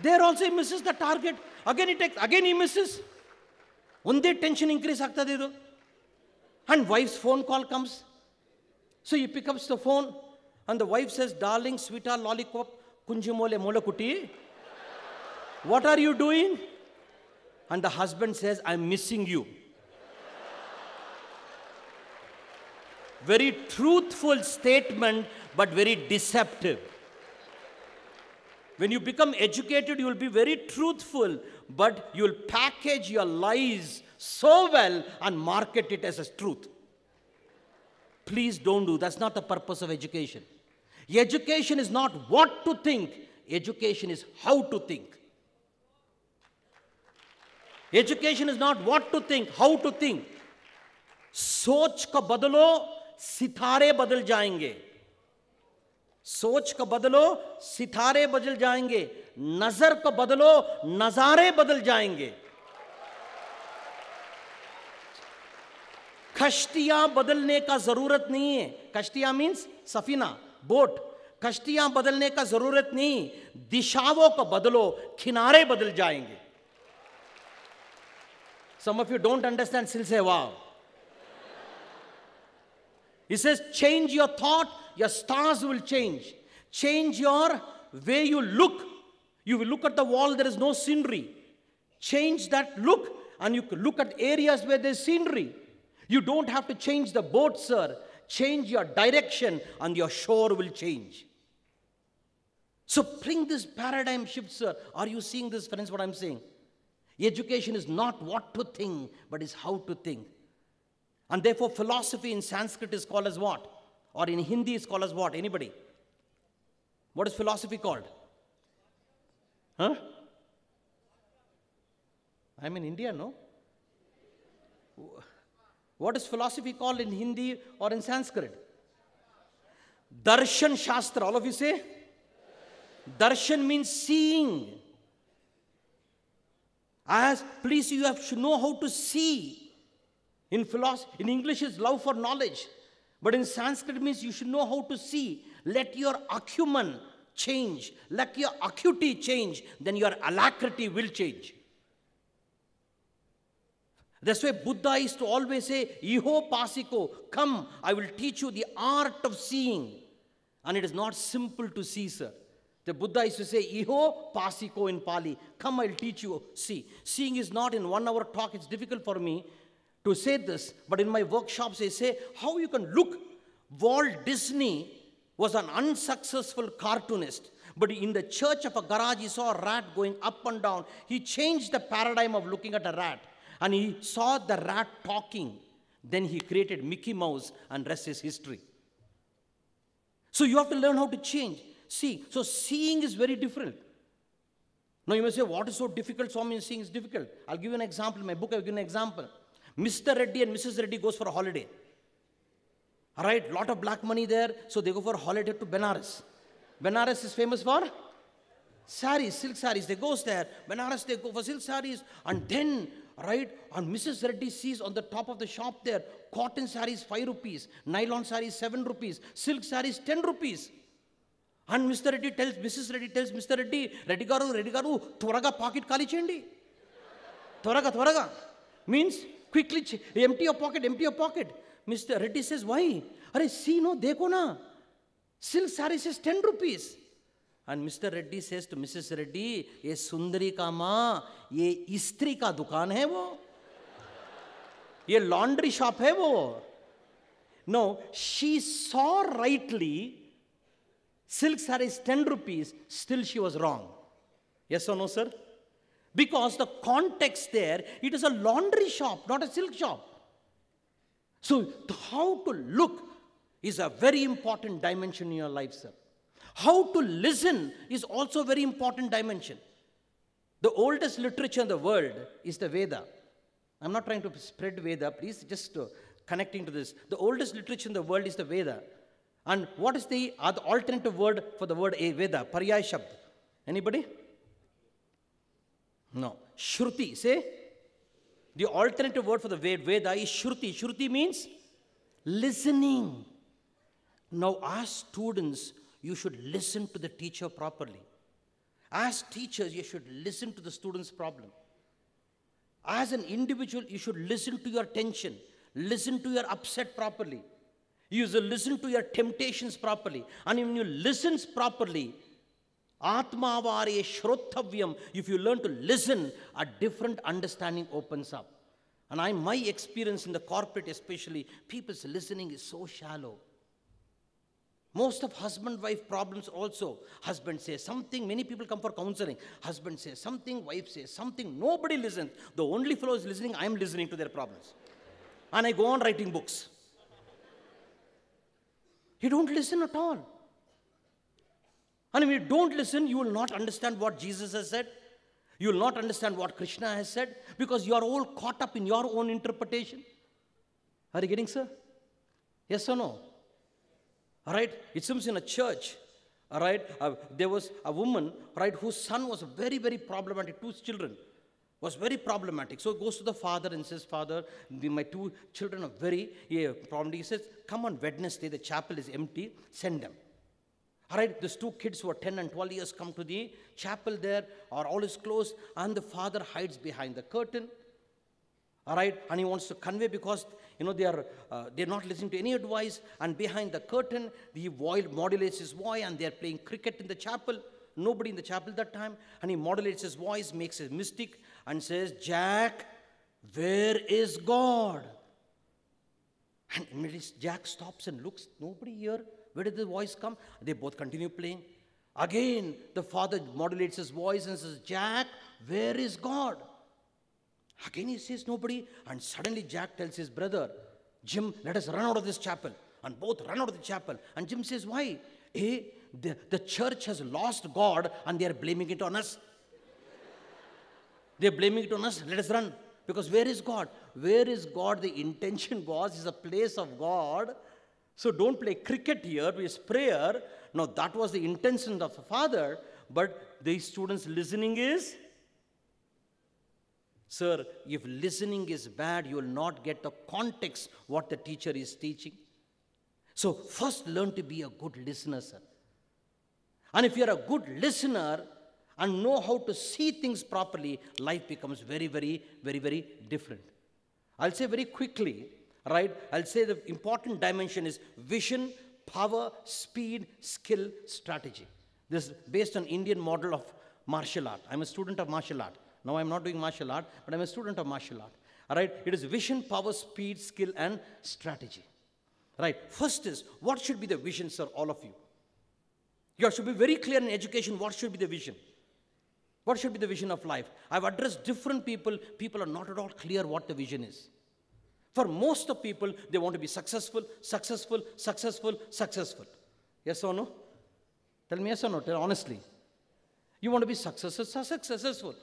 There also he misses the target. Again he takes, again he misses. One day tension increase. And wife's phone call comes. So he picks up the phone. And the wife says, darling, ಸ್ವೀಟಾ lollipop, kunjimole, ಮೋಲೆ kuti. What are you doing?" and the husband says, I'm missing you. very truthful statement, but very deceptive. When you become educated, you will be very truthful, but you will package your lies so well and market it as a truth. Please don't do. That's not the purpose of education. Education is not what to think. Education is how to think. Education is not what to think how to think सोच को बदलो सितारे बदल जाएंगे सोच को बदलो सितारे बदल जाएंगे नजर को बदलो नजारे बदल जाएंगे कश्तियां बदलने का जरूरत नहीं है कश्तियां मीन्स सफीना बोट कश्तियां बदलने का जरूरत नहीं दिशाओं को बदलो किनारे बदल जाएंगे Some of you don't understand, still say, wow. He says, change your thought, your stars will change. Change your way you look. You will look at the wall, there is no scenery. Change that look, and you look at areas where there's scenery. You don't have to change the boat, sir. Change your direction, and your shore will change. So bring this paradigm shift, sir. Are you seeing this, friends, what I'm saying? Education is not what to think, but is how to think. And therefore, philosophy in Sanskrit is called as what? Or in Hindi is called as what? Anybody? What is philosophy called? Huh? I'm in India, no? What is philosophy called in Hindi or in Sanskrit? Darshan Shastra. All of you say? Darshan means seeing. As please, you have to know how to see. In philosophy, in English is love for knowledge, but in Sanskrit means you should know how to see. Let your acumen change. Let your acuity change. Then your alacrity will change. That's why Buddha is to always say, Iho pasiko, come, I will teach you the art of seeing. And it is not simple to see, sir. The Buddha used to say, Iho pasiko in Pali. Come, I'll teach you. See, seeing is not in one hour talk. It's difficult for me to say this. But in my workshops, I say, how you can look. Walt Disney was an unsuccessful cartoonist. But in the church of a garage, he saw a rat going up and down. He changed the paradigm of looking at a rat. And he saw the rat talking. Then he created Mickey Mouse and rest is history. So you have to learn how to change see. So seeing is very different. Now you may say, what is so difficult? Swami seeing is difficult. I'll give you an example. In my book, I've given an example. Mr. Reddy and Mrs. Reddy goes for a holiday. All right, lot of black money there, so they go for a holiday to Benares. Benares is famous for saris, silk saris. They goes there. Benares, they go for silk saris. And then, right, and Mrs. Reddy sees on the top of the shop there, cotton saris, 5 rupees, nylon saris, 7 rupees, silk saris, 10 rupees. And Mr. Reddy tells, Mrs. Reddy tells Mr. Reddy, Reddy garu, Reddy garu, త్వరగా pocket ఖాళీ చేయండి త్వరగా త్వరగా means quickly empty your pocket empty your pocket mister Reddy says why అరే see no దేకోనా silk sari says ten rupees and Mr Reddy says to Mrs Reddy ये सुंदरी का माँ ये स्त्री का दुकान है वो ये लॉन्ड्री शॉप है वो no she saw rightly silk saree is 10 rupees, still she was wrong. Yes or no, sir? Because the context there, it is a laundry shop, not a silk shop. So, how to look is a very important dimension in your life, sir. How to listen is also a very important dimension. The oldest literature in the world is the Veda. I'm not trying to spread Veda, please, just uh, connecting to this. The oldest literature in the world is the Veda. And what is the alternative word for the word Veda? Paryay Shabd. Anybody? No. Shruti. Say. The alternative word for the Veda is Shruti. Shruti means listening. Now, as students, you should listen to the teacher properly. As teachers, you should listen to the student's problem. As an individual, you should listen to your tension, listen to your upset properly. You should listen to your temptations properly. And when you listen properly, Atmavare Shrotavyam, if you learn to listen, a different understanding opens up. And I, my experience in the corporate especially, people's listening is so shallow. Most of husband-wife problems also. Husband says something, many people come for counseling. Husband says something, wife says something. Nobody listens. The only fellow is listening, I am listening to their problems. And I go on writing books. You don't listen at all. And if you don't listen, you will not understand what Jesus has said. You will not understand what Krishna has said because you are all caught up in your own interpretation. Are you getting, sir? Yes or no? All right? It seems in a church, all right, uh, there was a woman, right, whose son was very, very problematic, two children was very problematic. So he goes to the father and says, Father, my two children are very yeah, problematic. He says, Come on Wednesday, the chapel is empty, send them. All right, these two kids who are 10 and 12 years come to the chapel there, are always closed, and the father hides behind the curtain. All right, and he wants to convey because you know they are uh, they're not listening to any advice, and behind the curtain, he modulates his voice, and they're playing cricket in the chapel. Nobody in the chapel that time, and he modulates his voice, makes a mistake, and says, Jack, where is God? And immediately Jack stops and looks, nobody here. Where did the voice come? They both continue playing. Again, the father modulates his voice and says, Jack, where is God? Again, he says, Nobody. And suddenly, Jack tells his brother, Jim, let us run out of this chapel. And both run out of the chapel. And Jim says, Why? Hey, the, the church has lost God and they are blaming it on us. They are blaming it on us. Let us run. Because where is God? Where is God? The intention was is a place of God. So don't play cricket here. It's prayer. Now that was the intention of the Father. But the students listening is, sir, if listening is bad, you will not get the context what the teacher is teaching. So first learn to be a good listener, sir. And if you're a good listener, and know how to see things properly, life becomes very, very, very, very different. I'll say very quickly, right? I'll say the important dimension is vision, power, speed, skill, strategy. This is based on Indian model of martial art. I'm a student of martial art. Now I'm not doing martial art, but I'm a student of martial art. All right, it is vision, power, speed, skill, and strategy. Right, first is what should be the vision, sir, all of you? You should be very clear in education what should be the vision. What should be the vision of life? I've addressed different people. People are not at all clear what the vision is. For most of people, they want to be successful, successful, successful, successful. Yes or no? Tell me yes or no, tell honestly. You want to be successful, successful.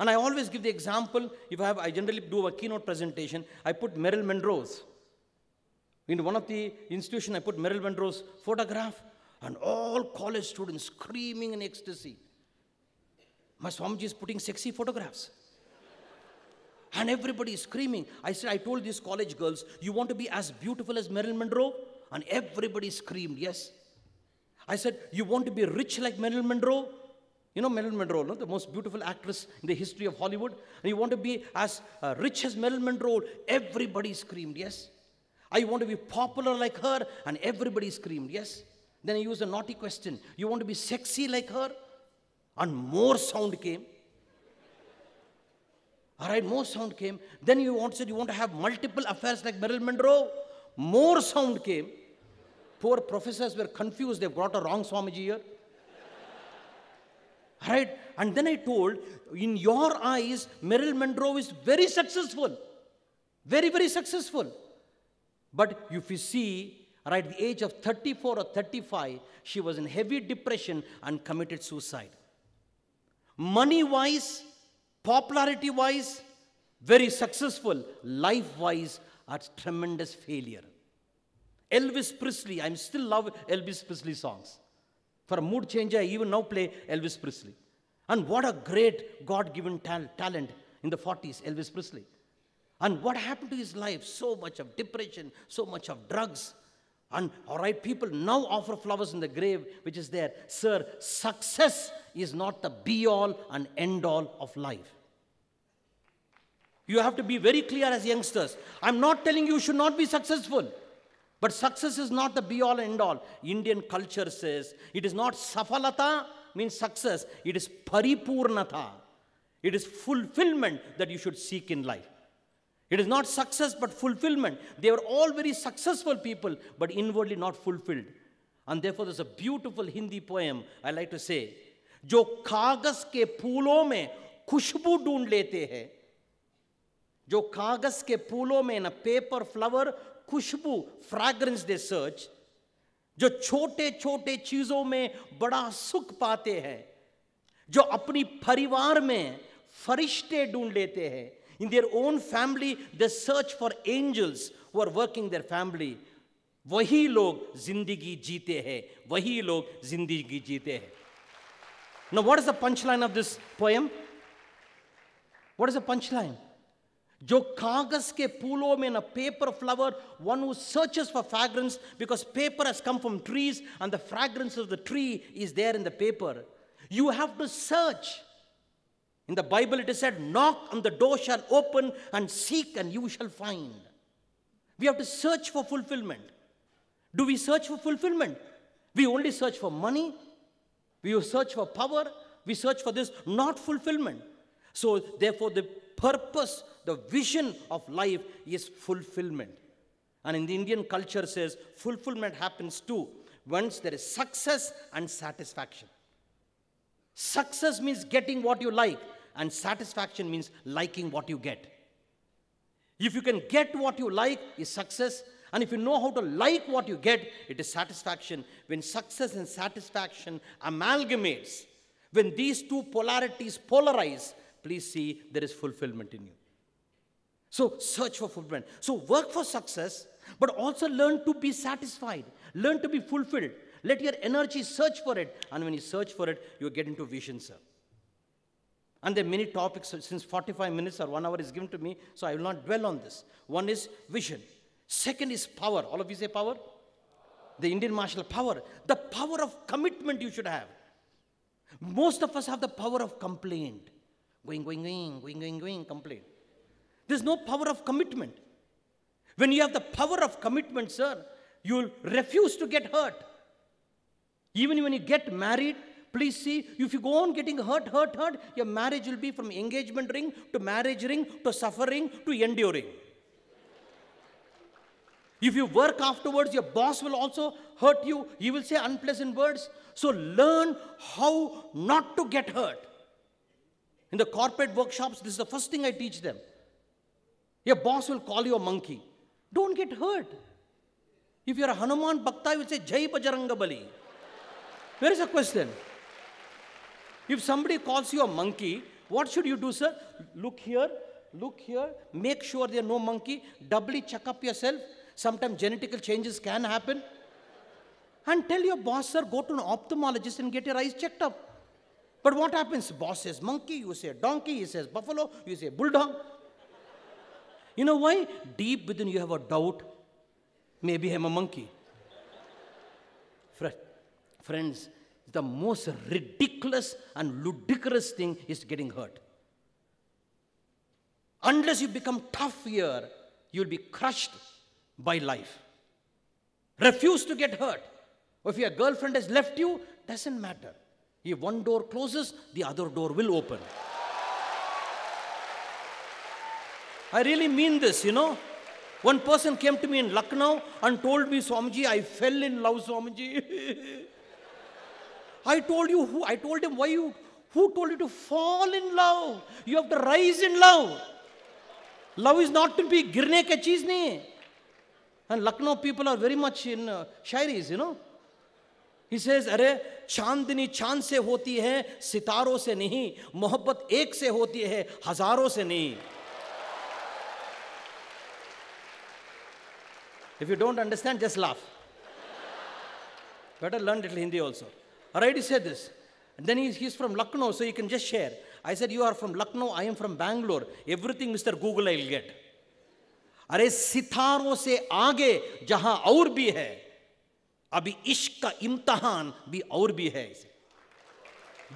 And I always give the example, if I have, I generally do a keynote presentation, I put Meryl Monroe's. In one of the institution, I put Meryl Monroe's photograph, and all college students screaming in ecstasy. My Swamiji is putting sexy photographs. And everybody is screaming. I said, I told these college girls, you want to be as beautiful as Marilyn Monroe? And everybody screamed, yes. I said, you want to be rich like Marilyn Monroe? You know Marilyn Monroe, no? the most beautiful actress in the history of Hollywood. And you want to be as uh, rich as Marilyn Monroe? Everybody screamed, yes. I want to be popular like her? And everybody screamed, yes. Then I used a naughty question. You want to be sexy like her? and more sound came. All right, more sound came. Then you want, said you want to have multiple affairs like Marilyn Monroe. More sound came. Poor professors were confused. They brought a wrong Swamiji here. All right? And then I told, in your eyes, Marilyn Monroe is very successful. Very, very successful. But if you see, right, the age of 34 or 35, she was in heavy depression and committed suicide money wise, popularity wise, very successful, life wise, a tremendous failure. Elvis Presley, I'm still love Elvis Presley songs. For a mood changer, I even now play Elvis Presley. And what a great God given talent in the 40s, Elvis Presley. And what happened to his life? So much of depression, so much of drugs, and all right, people now offer flowers in the grave which is there. Sir, success is not the be all and end all of life. You have to be very clear as youngsters. I'm not telling you, you should not be successful. But success is not the be all and end all. Indian culture says it is not safalata means success, it is paripurnata. It is fulfillment that you should seek in life. It is not success but fulfillment. They were all very successful people but inwardly not fulfilled. And therefore, there's a beautiful Hindi poem I like to say जो कागज के फूलों में खुशबू ढूंढ लेते हैं जो कागज के फूलों में ना पेपर फ्लावर खुशबू फ्रैग्रेंस दे सर्च जो छोटे छोटे चीजों में बड़ा सुख पाते हैं जो अपनी परिवार में फरिश्ते ढूंढ लेते हैं In their own family, they search for angels who are working their family. Wahi log zindigi jeete hai. Wahi log zindigi jeete hai. Now, what is the punchline of this poem? What is the punchline? Joke. kagas ke pulo mein a paper flower, one who searches for fragrance because paper has come from trees and the fragrance of the tree is there in the paper. You have to search. In the Bible, it is said, Knock and the door shall open, and seek and you shall find. We have to search for fulfillment. Do we search for fulfillment? We only search for money, we search for power, we search for this not fulfillment. So, therefore, the purpose, the vision of life is fulfillment. And in the Indian culture says fulfillment happens too once there is success and satisfaction. Success means getting what you like and satisfaction means liking what you get. If you can get what you like, is success. And if you know how to like what you get, it is satisfaction. When success and satisfaction amalgamates, when these two polarities polarize, please see there is fulfillment in you. So search for fulfillment. So work for success, but also learn to be satisfied. Learn to be fulfilled. Let your energy search for it. And when you search for it, you get into vision, sir. And there are many topics, since 45 minutes or one hour is given to me, so I will not dwell on this. One is vision. Second is power. All of you say power? The Indian martial power. The power of commitment you should have. Most of us have the power of complaint. Going, going, going, going, going, going, complaint. There's no power of commitment. When you have the power of commitment, sir, you'll refuse to get hurt. Even when you get married, Please see, if you go on getting hurt, hurt, hurt, your marriage will be from engagement ring to marriage ring to suffering to enduring. If you work afterwards, your boss will also hurt you. He will say unpleasant words. So learn how not to get hurt. In the corporate workshops, this is the first thing I teach them. Your boss will call you a monkey. Don't get hurt. If you're a Hanuman Bhakta, he will say Jai Bajranga Bali. Where is the question? If somebody calls you a monkey, what should you do, sir? Look here, look here, make sure there are no monkey, doubly check up yourself. Sometimes genetical changes can happen. And tell your boss, sir, go to an ophthalmologist and get your eyes checked up. But what happens? Boss says monkey, you say donkey, he says buffalo, you say bulldog. You know why? Deep within you have a doubt. Maybe I'm a monkey. Friends, the most ridiculous and ludicrous thing is getting hurt. Unless you become tough here, you'll be crushed by life. Refuse to get hurt. if your girlfriend has left you, doesn't matter. If one door closes, the other door will open. I really mean this, you know. One person came to me in Lucknow and told me, Swamiji, I fell in love, Swamiji. [laughs] I told you who, I told him why you, who told you to fall in love? You have to rise in love. Love is not to be girne ka cheez nahi. And Lucknow people are very much in uh, shairis, you know. He says, अरे चांदनी chand se hoti hai, sitaro se nahi. Mohabbat ek se hoti hai, हजारों se nahi." If you don't understand, just laugh. Better learn little Hindi also. All right, he said this. And then he's, he's from Lucknow, so you can just share. I said, you are from Lucknow, I am from Bangalore. Everything Mr. Google I'll get. अरे सितारों से आगे जहां और भी है अभी इश्क का इम्तहान भी और भी है इसे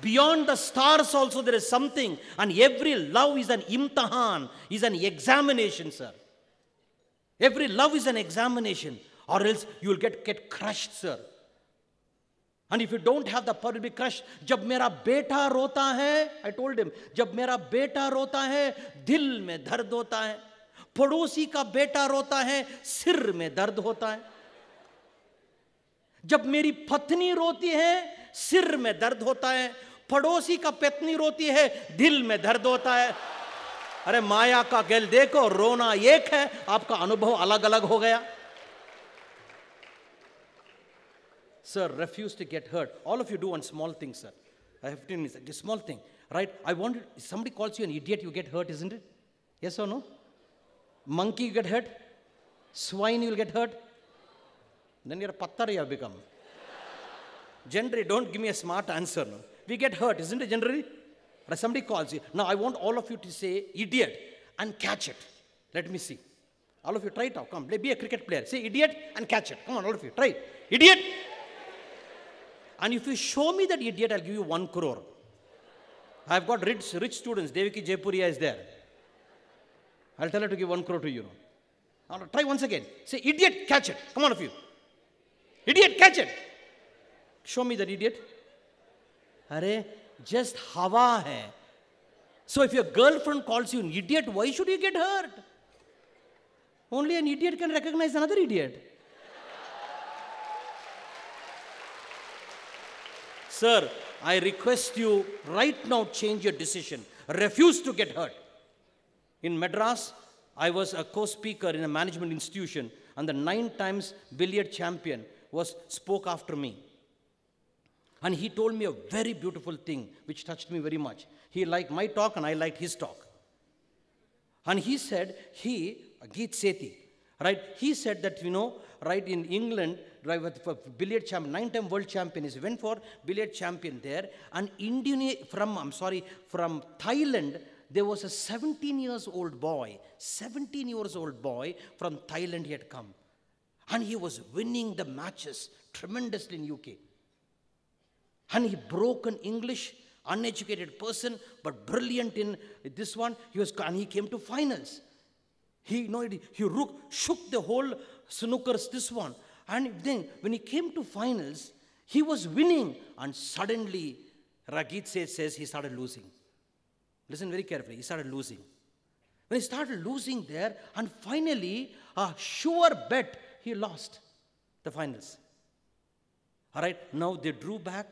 Beyond the stars also there is something and every love is an imtahan, is an examination, sir. Every love is an examination or else you will get, get crushed, sir. And if you don't have the power be crush जब मेरा बेटा रोता है I told him जब मेरा बेटा रोता है दिल में दर्द होता है पड़ोसी का बेटा रोता है सिर में दर्द होता है जब मेरी पत्नी रोती है सिर में दर्द होता है पड़ोसी का पत्नी रोती है दिल में दर्द होता है अरे माया का गल देखो रोना एक है आपका अनुभव अलग अलग हो गया Sir, refuse to get hurt. All of you do one small thing, sir. I have to minutes. A small thing, right? I want somebody calls you an idiot, you get hurt, isn't it? Yes or no? Monkey, you get hurt. Swine, you'll get hurt. Then you're a patthar, you have become. generally, don't give me a smart answer. No? We get hurt, isn't it, generally? somebody calls you. Now, I want all of you to say idiot and catch it. Let me see. All of you try it out. Come, be a cricket player. Say idiot and catch it. Come on, all of you. Try. Idiot and if you show me that idiot, I'll give you one crore. I've got rich, rich students. Devaki Jaipuria is there. I'll tell her to give one crore to you. try once again. Say, idiot, catch it. Come on, of you. Idiot, catch it. Show me that idiot. Are, just hawa hai. So if your girlfriend calls you an idiot, why should you get hurt? Only an idiot can recognize another idiot. Sir, I request you right now change your decision. Refuse to get hurt. In Madras, I was a co speaker in a management institution, and the nine times billiard champion was spoke after me. And he told me a very beautiful thing which touched me very much. He liked my talk and I liked his talk. And he said, he, Geet Sethi, right? He said that, you know, right in England, right, for billiard champion, nine-time world champion he went for billiard champion there. And Indian, from, I'm sorry, from Thailand, there was a 17 years old boy, 17 years old boy from Thailand he had come. And he was winning the matches tremendously in UK. And he broke an English, uneducated person, but brilliant in this one. He was, and he came to finals. He, no, he rook, shook the whole snookers, this one. And then when he came to finals, he was winning. And suddenly, Ragit says he started losing. Listen very carefully. He started losing. When he started losing there, and finally, a sure bet, he lost the finals. All right, now they drew back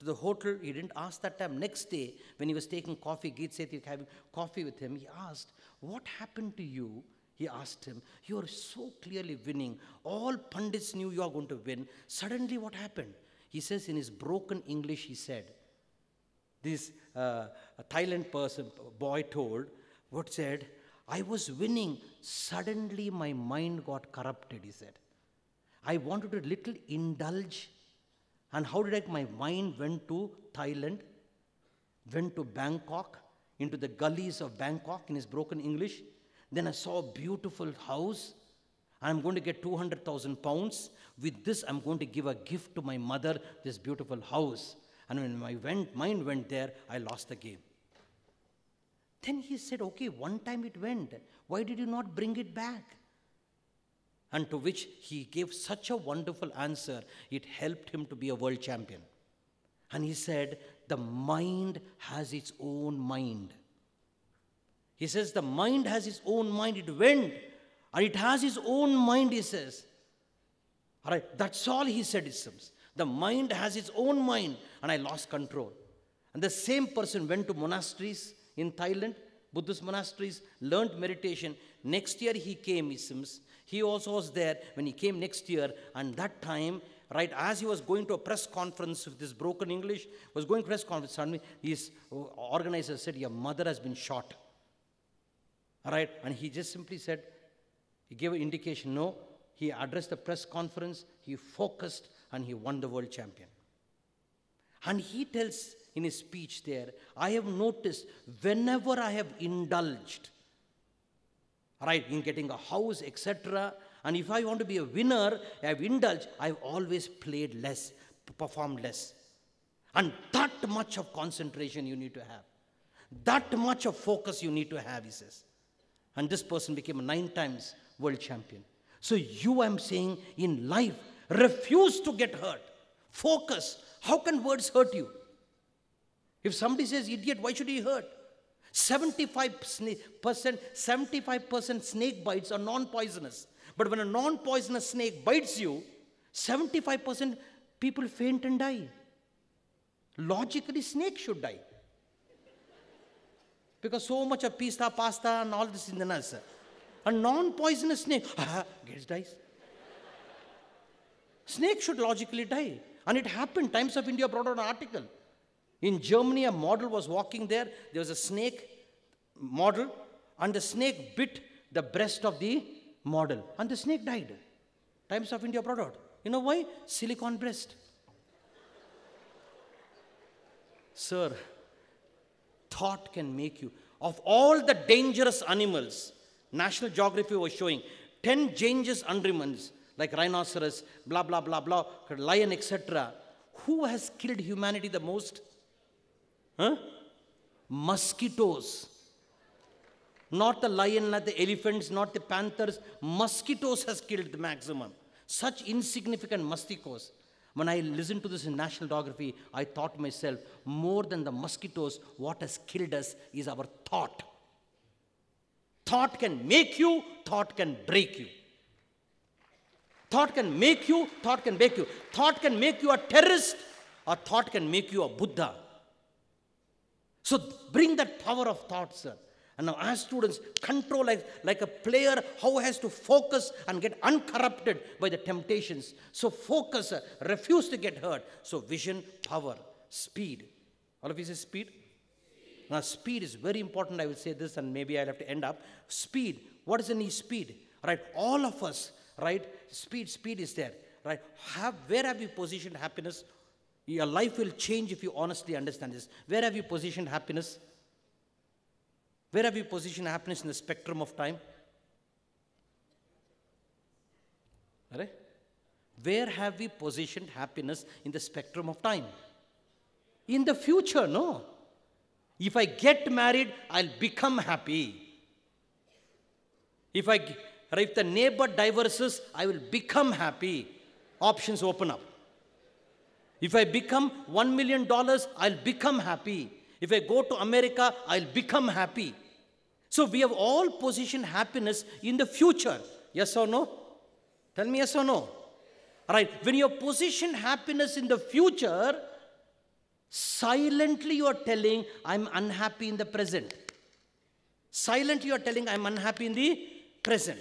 to the hotel. He didn't ask that time. Next day, when he was taking coffee, Geet Sethi having coffee with him, he asked, What happened to you? He asked him, You are so clearly winning. All pundits knew you are going to win. Suddenly, what happened? He says in his broken English, he said, This uh, Thailand person, boy told, what said, I was winning. Suddenly, my mind got corrupted, he said. I wanted to little indulge and how did I, my mind went to Thailand, went to Bangkok, into the gullies of Bangkok in his broken English. Then I saw a beautiful house. I'm going to get 200,000 pounds. With this, I'm going to give a gift to my mother, this beautiful house. And when my went, mind went there, I lost the game. Then he said, okay, one time it went. Why did you not bring it back? and to which he gave such a wonderful answer, it helped him to be a world champion. And he said, The mind has its own mind. He says, The mind has its own mind. It went, and it has its own mind, he says. All right, that's all he said, it seems. The mind has its own mind, and I lost control. And the same person went to monasteries in Thailand, Buddhist monasteries, learned meditation. Next year he came, it seems, he also was there when he came next year, and that time, right, as he was going to a press conference with this broken English, was going press conference, suddenly these organizers said, Your mother has been shot. All right, and he just simply said, He gave an indication, no. He addressed the press conference, he focused, and he won the world champion. And he tells in his speech there, I have noticed whenever I have indulged right, in getting a house, etc. And if I want to be a winner, I have indulged, I have always played less, performed less. And that much of concentration you need to have. That much of focus you need to have, he says. And this person became a nine times world champion. So you, I'm saying, in life, refuse to get hurt. Focus. How can words hurt you? If somebody says idiot, why should he hurt? 75 percent, 75 percent snake bites are non-poisonous. But when a non-poisonous snake bites you, 75 percent people faint and die. Logically, snake should die. Because so much of pista, pasta and all this in the nuts. A non-poisonous snake [laughs] gets dies. Snake should logically die. And it happened. Times of India brought out an article. In Germany, a model was walking there. There was a snake model, and the snake bit the breast of the model, and the snake died. Times of India brought out. You know why? Silicon breast. Sir, thought can make you. Of all the dangerous animals, National Geography was showing 10 dangerous animals like rhinoceros, blah, blah, blah, blah, lion, etc. Who has killed humanity the most? Mosquitoes. Not the lion, not the elephants, not the panthers. Mosquitoes has killed the maximum. Such insignificant mosquitoes. When I listened to this in National Geography, I thought myself, more than the mosquitoes, what has killed us is our thought. Thought can make you, thought can break you. Thought can make you, thought can break you. Thought can make you a terrorist, or thought can make you a Buddha. So bring that power of thought, sir. And now as students, control like, like a player, how has to focus and get uncorrupted by the temptations. So focus, refuse to get hurt. So vision, power, speed. All of you say speed? speed? Now speed is very important. I will say this and maybe I'll have to end up. Speed. What is the need speed? Right? All of us, right? Speed, speed is there. Right? Have, where have we positioned happiness your life will change if you honestly understand this. Where have you positioned happiness? Where have you positioned happiness in the spectrum of time? Where have we positioned happiness in the spectrum of time? In the future, no. If I get married, I'll become happy. If I if the neighbor divorces, I will become happy. Options open up. If I become $1 million, I'll become happy. If I go to America, I'll become happy. So we have all positioned happiness in the future. Yes or no? Tell me yes or no. All right. When you position happiness in the future, silently you are telling, I'm unhappy in the present. Silently you are telling, I'm unhappy in the present.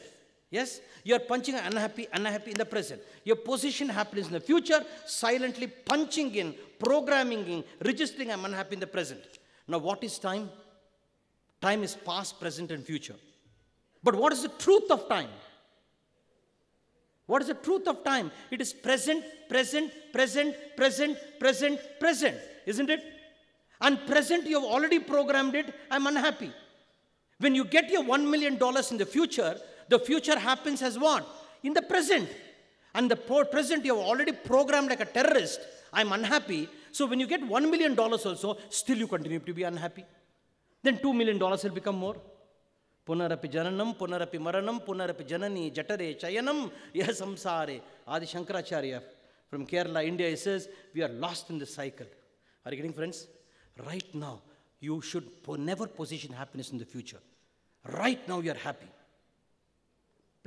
Yes, you are punching unhappy, unhappy in the present. Your position happens in the future, silently punching in, programming in, registering I'm unhappy in the present. Now, what is time? Time is past, present, and future. But what is the truth of time? What is the truth of time? It is present, present, present, present, present, present, isn't it? And present, you have already programmed it. I'm unhappy. When you get your $1 million in the future, the future happens as what? In the present. And the present you have already programmed like a terrorist. I'm unhappy. So when you get $1 million also, still you continue to be unhappy. Then $2 million will become more. Punarapi jananam, punarapi maranam, punarapi janani, jatare, chayanam, yasamsare. Adi Shankaracharya from Kerala, India, says, we are lost in this cycle. Are you getting friends? Right now, you should never position happiness in the future. Right now you are happy.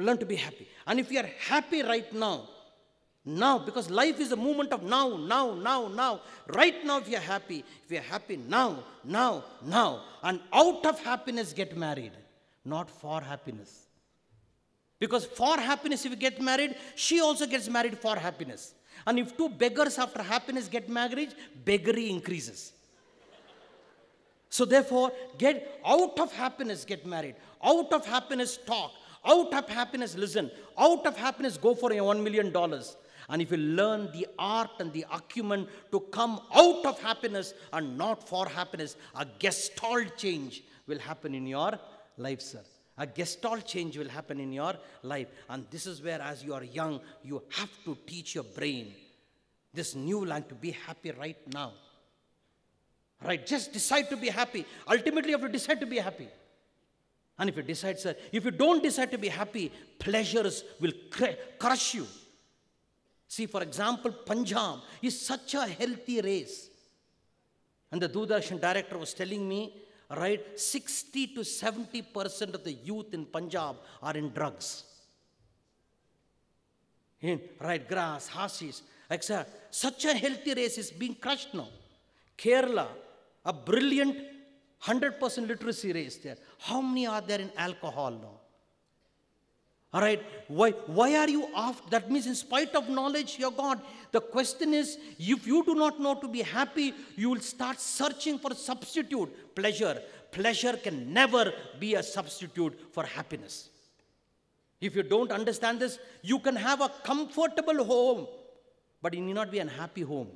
Learn to be happy. And if you are happy right now, now, because life is a movement of now, now, now, now. Right now, if you're happy, if you're happy now, now, now, and out of happiness, get married, not for happiness. Because for happiness, if you get married, she also gets married for happiness. And if two beggars after happiness get married, beggary increases. So therefore, get out of happiness, get married. Out of happiness, talk. Out of happiness, listen, out of happiness, go for your $1 million. And if you learn the art and the acumen to come out of happiness and not for happiness, a gestalt change will happen in your life, sir. A gestalt change will happen in your life. And this is where, as you are young, you have to teach your brain this new land to be happy right now. Right? Just decide to be happy. Ultimately, you have to decide to be happy. And if you decide, sir, if you don't decide to be happy, pleasures will crush you. See, for example, Punjab is such a healthy race. And the Doordarshan director was telling me, right, 60 to 70 percent of the youth in Punjab are in drugs. In right, grass, horses, etc. Such a healthy race is being crushed now. Kerala, a brilliant 100% literacy is there. How many are there in alcohol now? All right, why, why are you off? That means, in spite of knowledge, you're God. The question is if you do not know to be happy, you will start searching for substitute pleasure. Pleasure can never be a substitute for happiness. If you don't understand this, you can have a comfortable home, but it need not be an happy home.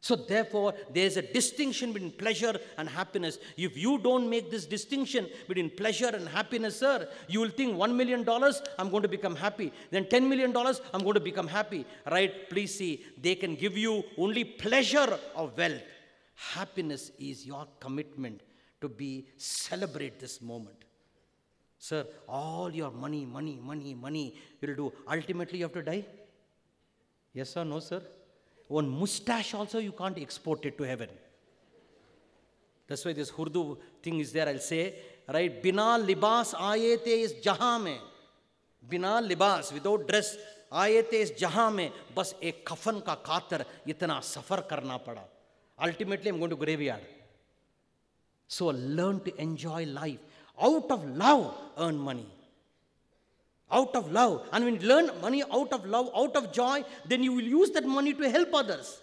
So, therefore, there is a distinction between pleasure and happiness. If you don't make this distinction between pleasure and happiness, sir, you will think $1 million, I'm going to become happy. Then $10 million, I'm going to become happy. Right? Please see, they can give you only pleasure of wealth. Happiness is your commitment to be, celebrate this moment. Sir, all your money, money, money, money, you'll do. Ultimately, you have to die. Yes or no, sir? one mustache also you can't export it to heaven. That's why this Urdu thing is there, I'll say, right? Bina libas ayete is jahan mein. Bina libas, without dress, ayete is jahan mein. Bas ek kafan ka katar itna safar karna pada. Ultimately, I'm going to graveyard. So learn to enjoy life. Out of love, earn money. out of love. And when you learn money out of love, out of joy, then you will use that money to help others.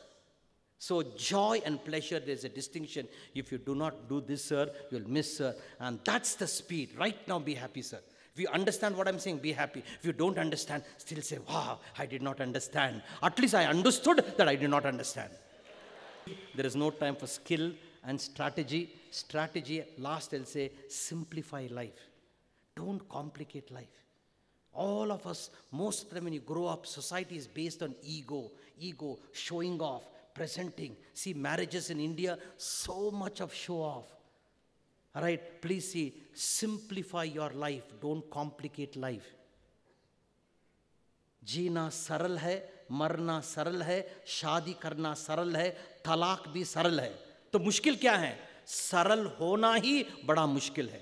So, joy and pleasure, there's a distinction. If you do not do this, sir, you'll miss, sir. And that's the speed. Right now, be happy, sir. If you understand what I'm saying, be happy. If you don't understand, still say, wow, I did not understand. At least I understood that I did not understand. there is no time for skill and strategy. Strategy, last I'll say, simplify life. Don't complicate life. All of us, most of them, when you grow up, society is based on ego, ego, showing off, presenting. See, marriages in India, so much of show off. All right, please see, simplify your life, don't complicate life. जीना सरल है मरना सरल है शादी करना सरल है तलाक भी सरल है तो मुश्किल क्या है सरल होना ही बड़ा मुश्किल है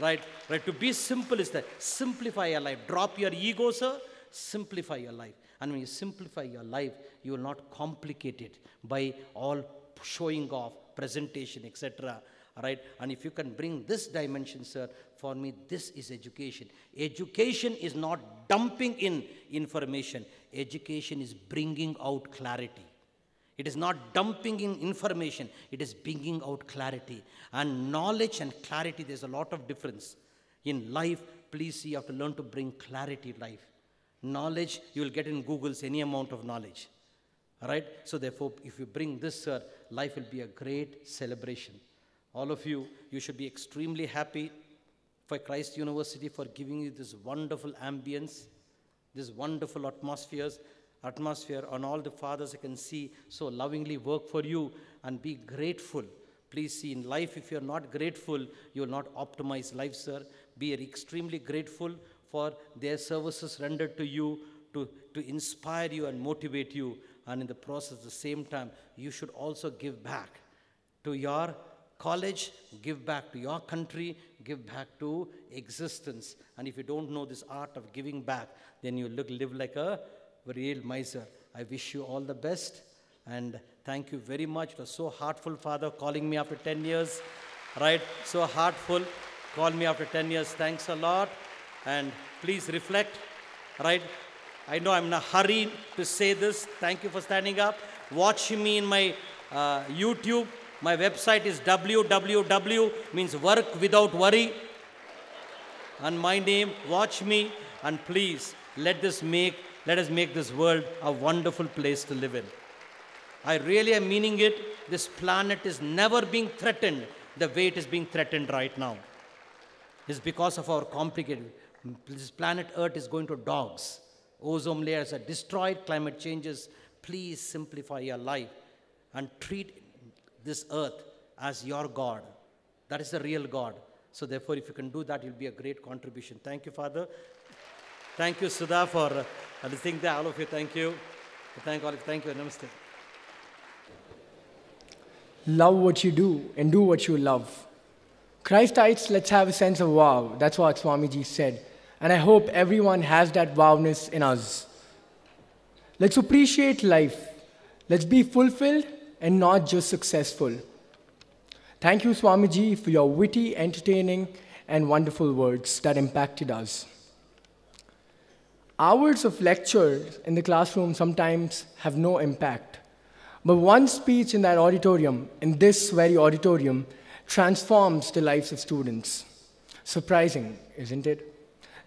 right? Right? To be simple is that simplify your life. Drop your ego, sir. Simplify your life. And when you simplify your life, you will not complicate it by all showing off, presentation, etc. Right? And if you can bring this dimension, sir, for me, this is education. Education is not dumping in information. Education is bringing out clarity. It is not dumping in information, it is bringing out clarity. And knowledge and clarity, there's a lot of difference. In life, please, you have to learn to bring clarity to life. Knowledge, you will get in Google's any amount of knowledge. right? So, therefore, if you bring this, sir, life will be a great celebration. All of you, you should be extremely happy for Christ University for giving you this wonderful ambience, this wonderful atmospheres, atmosphere on all the fathers I can see so lovingly work for you and be grateful. Please see, in life, if you're not grateful, you will not optimize life, sir. Be extremely grateful for their services rendered to you to, to inspire you and motivate you. And in the process, at the same time, you should also give back to your college, give back to your country, give back to existence. And if you don't know this art of giving back, then you look, live like a real miser. I wish you all the best and thank you very much. It was so heartful, Father, calling me after 10 years, right? So heartful. Call me after 10 years. Thanks a lot. And please reflect, right? I know I'm in a hurry to say this. Thank you for standing up. Watch me in my uh, YouTube. My website is www, means work without worry. And my name, watch me, and please let this make let us make this world a wonderful place to live in. I really am meaning it. This planet is never being threatened the way it is being threatened right now. It's because of our complicated. This planet Earth is going to dogs. Ozone layers are destroyed, climate changes. Please simplify your life and treat this earth as your God. That is the real God. So, therefore, if you can do that, you'll be a great contribution. Thank you, Father. Thank you, Sudha, for i just sing all of you. Thank you. Thank all of you. Thank you. Namaste. Love what you do and do what you love. Christites, let's have a sense of wow. That's what Swamiji said. And I hope everyone has that wowness in us. Let's appreciate life. Let's be fulfilled and not just successful. Thank you, Swamiji, for your witty, entertaining, and wonderful words that impacted us. Hours of lectures in the classroom sometimes have no impact. But one speech in that auditorium, in this very auditorium, transforms the lives of students. Surprising, isn't it?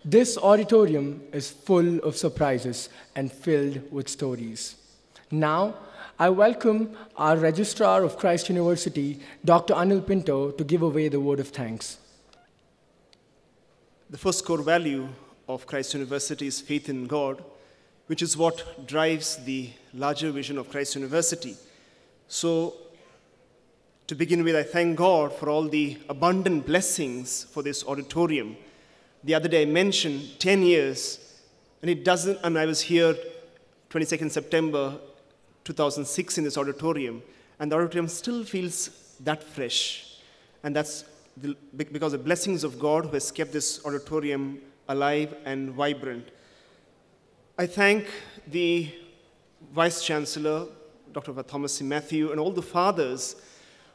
This auditorium is full of surprises and filled with stories. Now, I welcome our Registrar of Christ University, Dr. Anil Pinto, to give away the word of thanks. The first core value of Christ University's faith in God, which is what drives the larger vision of Christ University. So, to begin with, I thank God for all the abundant blessings for this auditorium. The other day I mentioned 10 years, and it doesn't, and I was here 22nd September 2006 in this auditorium, and the auditorium still feels that fresh. And that's the, because the blessings of God who has kept this auditorium alive and vibrant. I thank the Vice Chancellor, Dr. Thomas C. Matthew, and all the fathers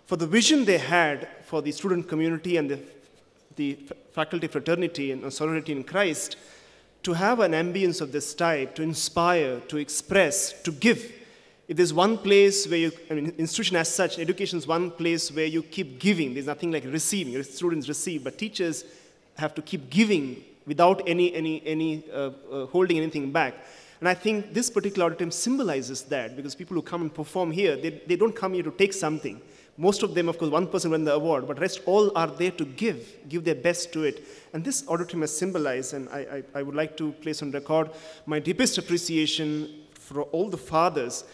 for the vision they had for the student community and the, the faculty fraternity and solidarity in Christ to have an ambience of this type, to inspire, to express, to give. If there's one place where you, I mean, institution as such, education is one place where you keep giving. There's nothing like receiving. students receive, but teachers have to keep giving without any, any, any uh, uh, holding anything back. And I think this particular auditorium symbolizes that because people who come and perform here, they, they don't come here to take something. Most of them, of course, one person won the award, but rest all are there to give, give their best to it. And this auditorium has symbolized, and I, I, I would like to place on record my deepest appreciation for all the fathers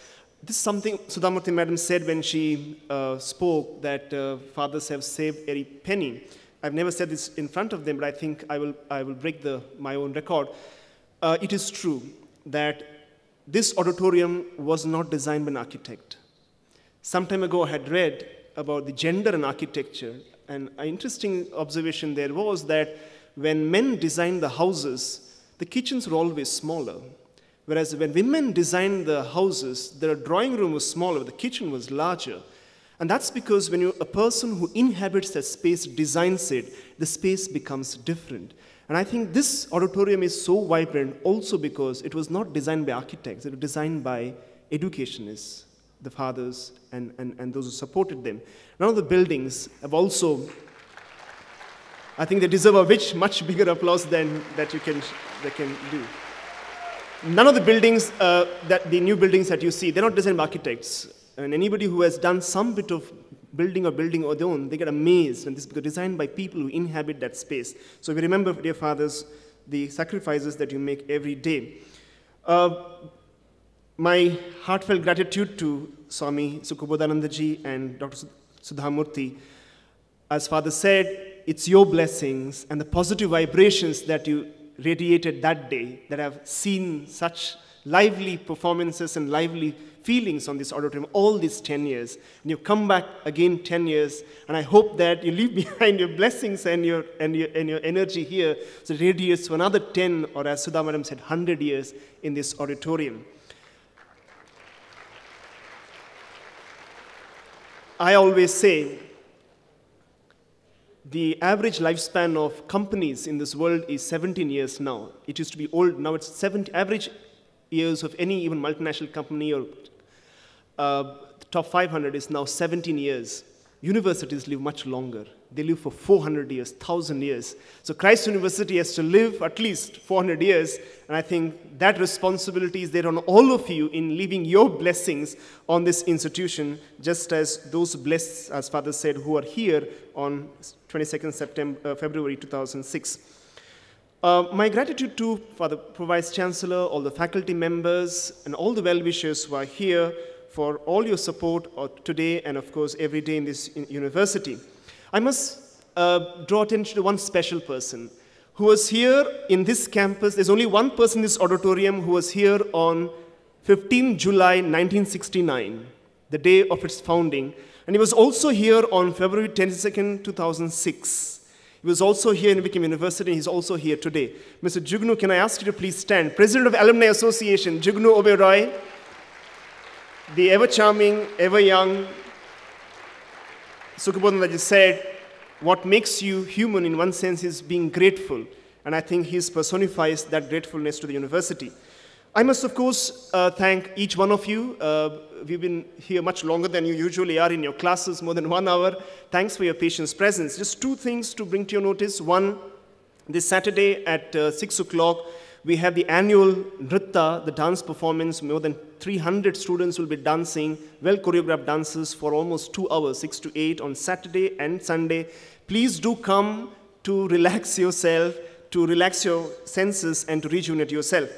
this is something Sudhamurthy madam said when she uh, spoke that uh, fathers have saved every penny. I've never said this in front of them, but I think I will, I will break the, my own record. Uh, it is true that this auditorium was not designed by an architect. Some time ago, I had read about the gender and architecture, and an interesting observation there was that when men designed the houses, the kitchens were always smaller. Whereas when women designed the houses, their drawing room was smaller, the kitchen was larger. And that's because when you, a person who inhabits that space designs it, the space becomes different. And I think this auditorium is so vibrant also because it was not designed by architects, it was designed by educationists, the fathers and, and, and those who supported them. None of the buildings have also, I think they deserve a much, much bigger applause than that you can, they can do. None of the buildings, uh, that the new buildings that you see, they're not designed by architects. I mean, anybody who has done some bit of building or building or their own, they get amazed, and this is designed by people who inhabit that space. So we remember, dear fathers, the sacrifices that you make every day. Uh, my heartfelt gratitude to Swami Sukhobodanandaji and Dr. Sudhamurti. As Father said, it's your blessings and the positive vibrations that you radiated that day that have seen such lively performances and lively feelings on this auditorium all these 10 years. And you come back again 10 years, and I hope that you leave [laughs] behind your blessings and your, and your, and your energy here so it radiates for another 10, or as Sudha Madam said, 100 years in this auditorium. I always say the average lifespan of companies in this world is 17 years now. It used to be old, now it's 70, average years of any even multinational company or uh, top 500 is now 17 years. Universities live much longer. They live for 400 years, 1,000 years. So Christ University has to live at least 400 years, and I think that responsibility is there on all of you in leaving your blessings on this institution, just as those blessed, as Father said, who are here on 22nd September, uh, February 2006. Uh, my gratitude too for the Vice Chancellor, all the faculty members, and all the well-wishers who are here for all your support uh, today and of course every day in this university. I must uh, draw attention to one special person who was here in this campus. There's only one person in this auditorium who was here on 15 July 1969, the day of its founding. And he was also here on February 22nd, 2006. He was also here in Wickham University, and he's also here today. Mr. Jugnu, can I ask you to please stand? President of Alumni Association, Jugnu Oberoi, the ever charming, ever young Sukhabodhanaji said, what makes you human in one sense is being grateful. And I think he personifies that gratefulness to the university. I must, of course, uh, thank each one of you. Uh, we've been here much longer than you usually are in your classes, more than one hour. Thanks for your patience presence. Just two things to bring to your notice. One, this Saturday at uh, 6 o'clock, we have the annual Nritta, the dance performance. More than 300 students will be dancing, well choreographed dances for almost two hours, 6 to 8 on Saturday and Sunday. Please do come to relax [laughs] yourself, to relax your senses, and to rejuvenate yourself.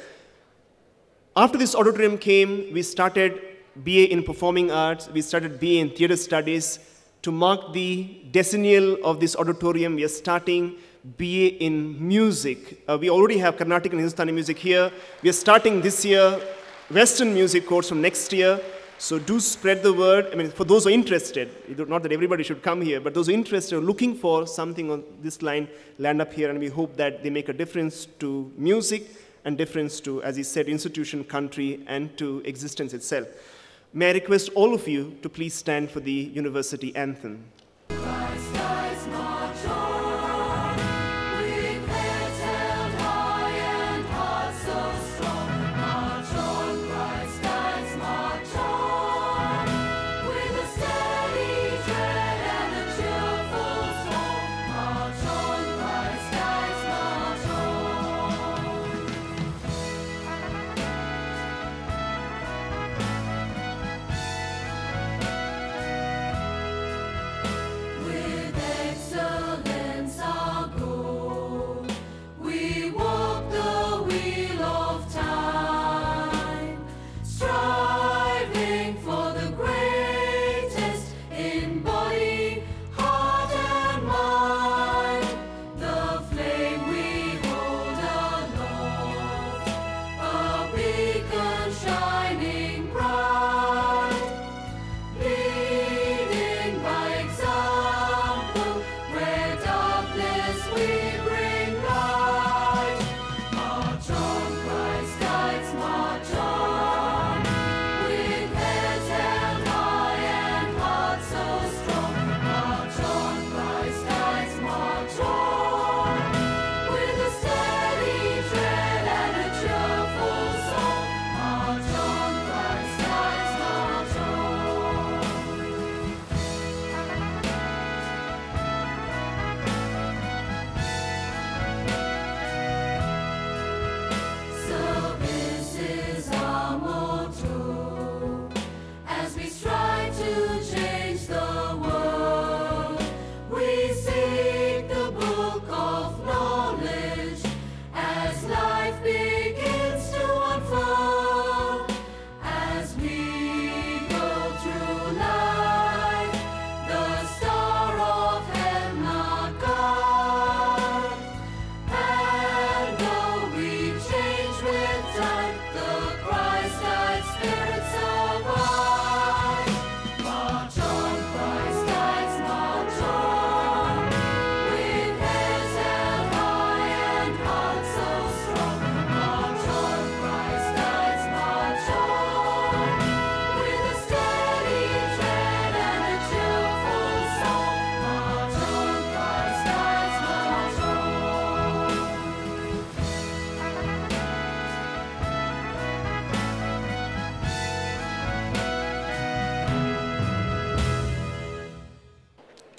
After this auditorium came, we started BA in Performing Arts, we started BA in Theatre Studies. To mark the decennial of this auditorium, we are starting BA in Music. Uh, we already have Carnatic and Hindustani music here. We are starting this year Western music course from next year. So do spread the word. I mean, for those who are interested, not that everybody should come here, but those who are interested are looking for something on this line, land up here, and we hope that they make a difference to music and deference to, as he said, institution, country, and to existence itself. May I request all of you to please stand for the university anthem.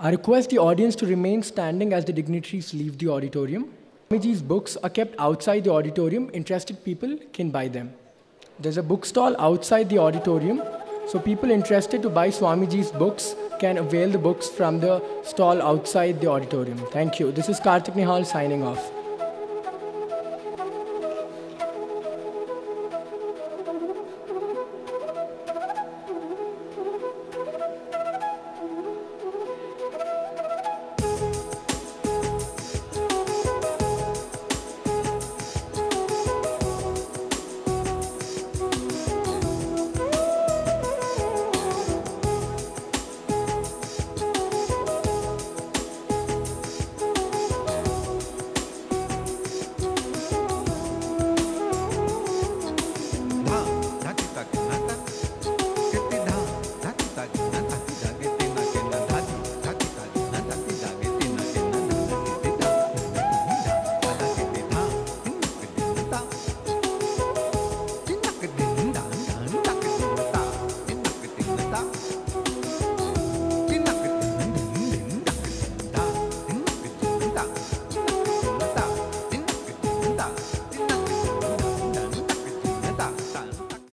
I request the audience to remain standing as the dignitaries leave the auditorium. Swamiji's books are kept outside the auditorium. Interested people can buy them. There's a book stall outside the auditorium, so people interested to buy Swamiji's books can avail the books from the stall outside the auditorium. Thank you. This is Karthik Nihal signing off.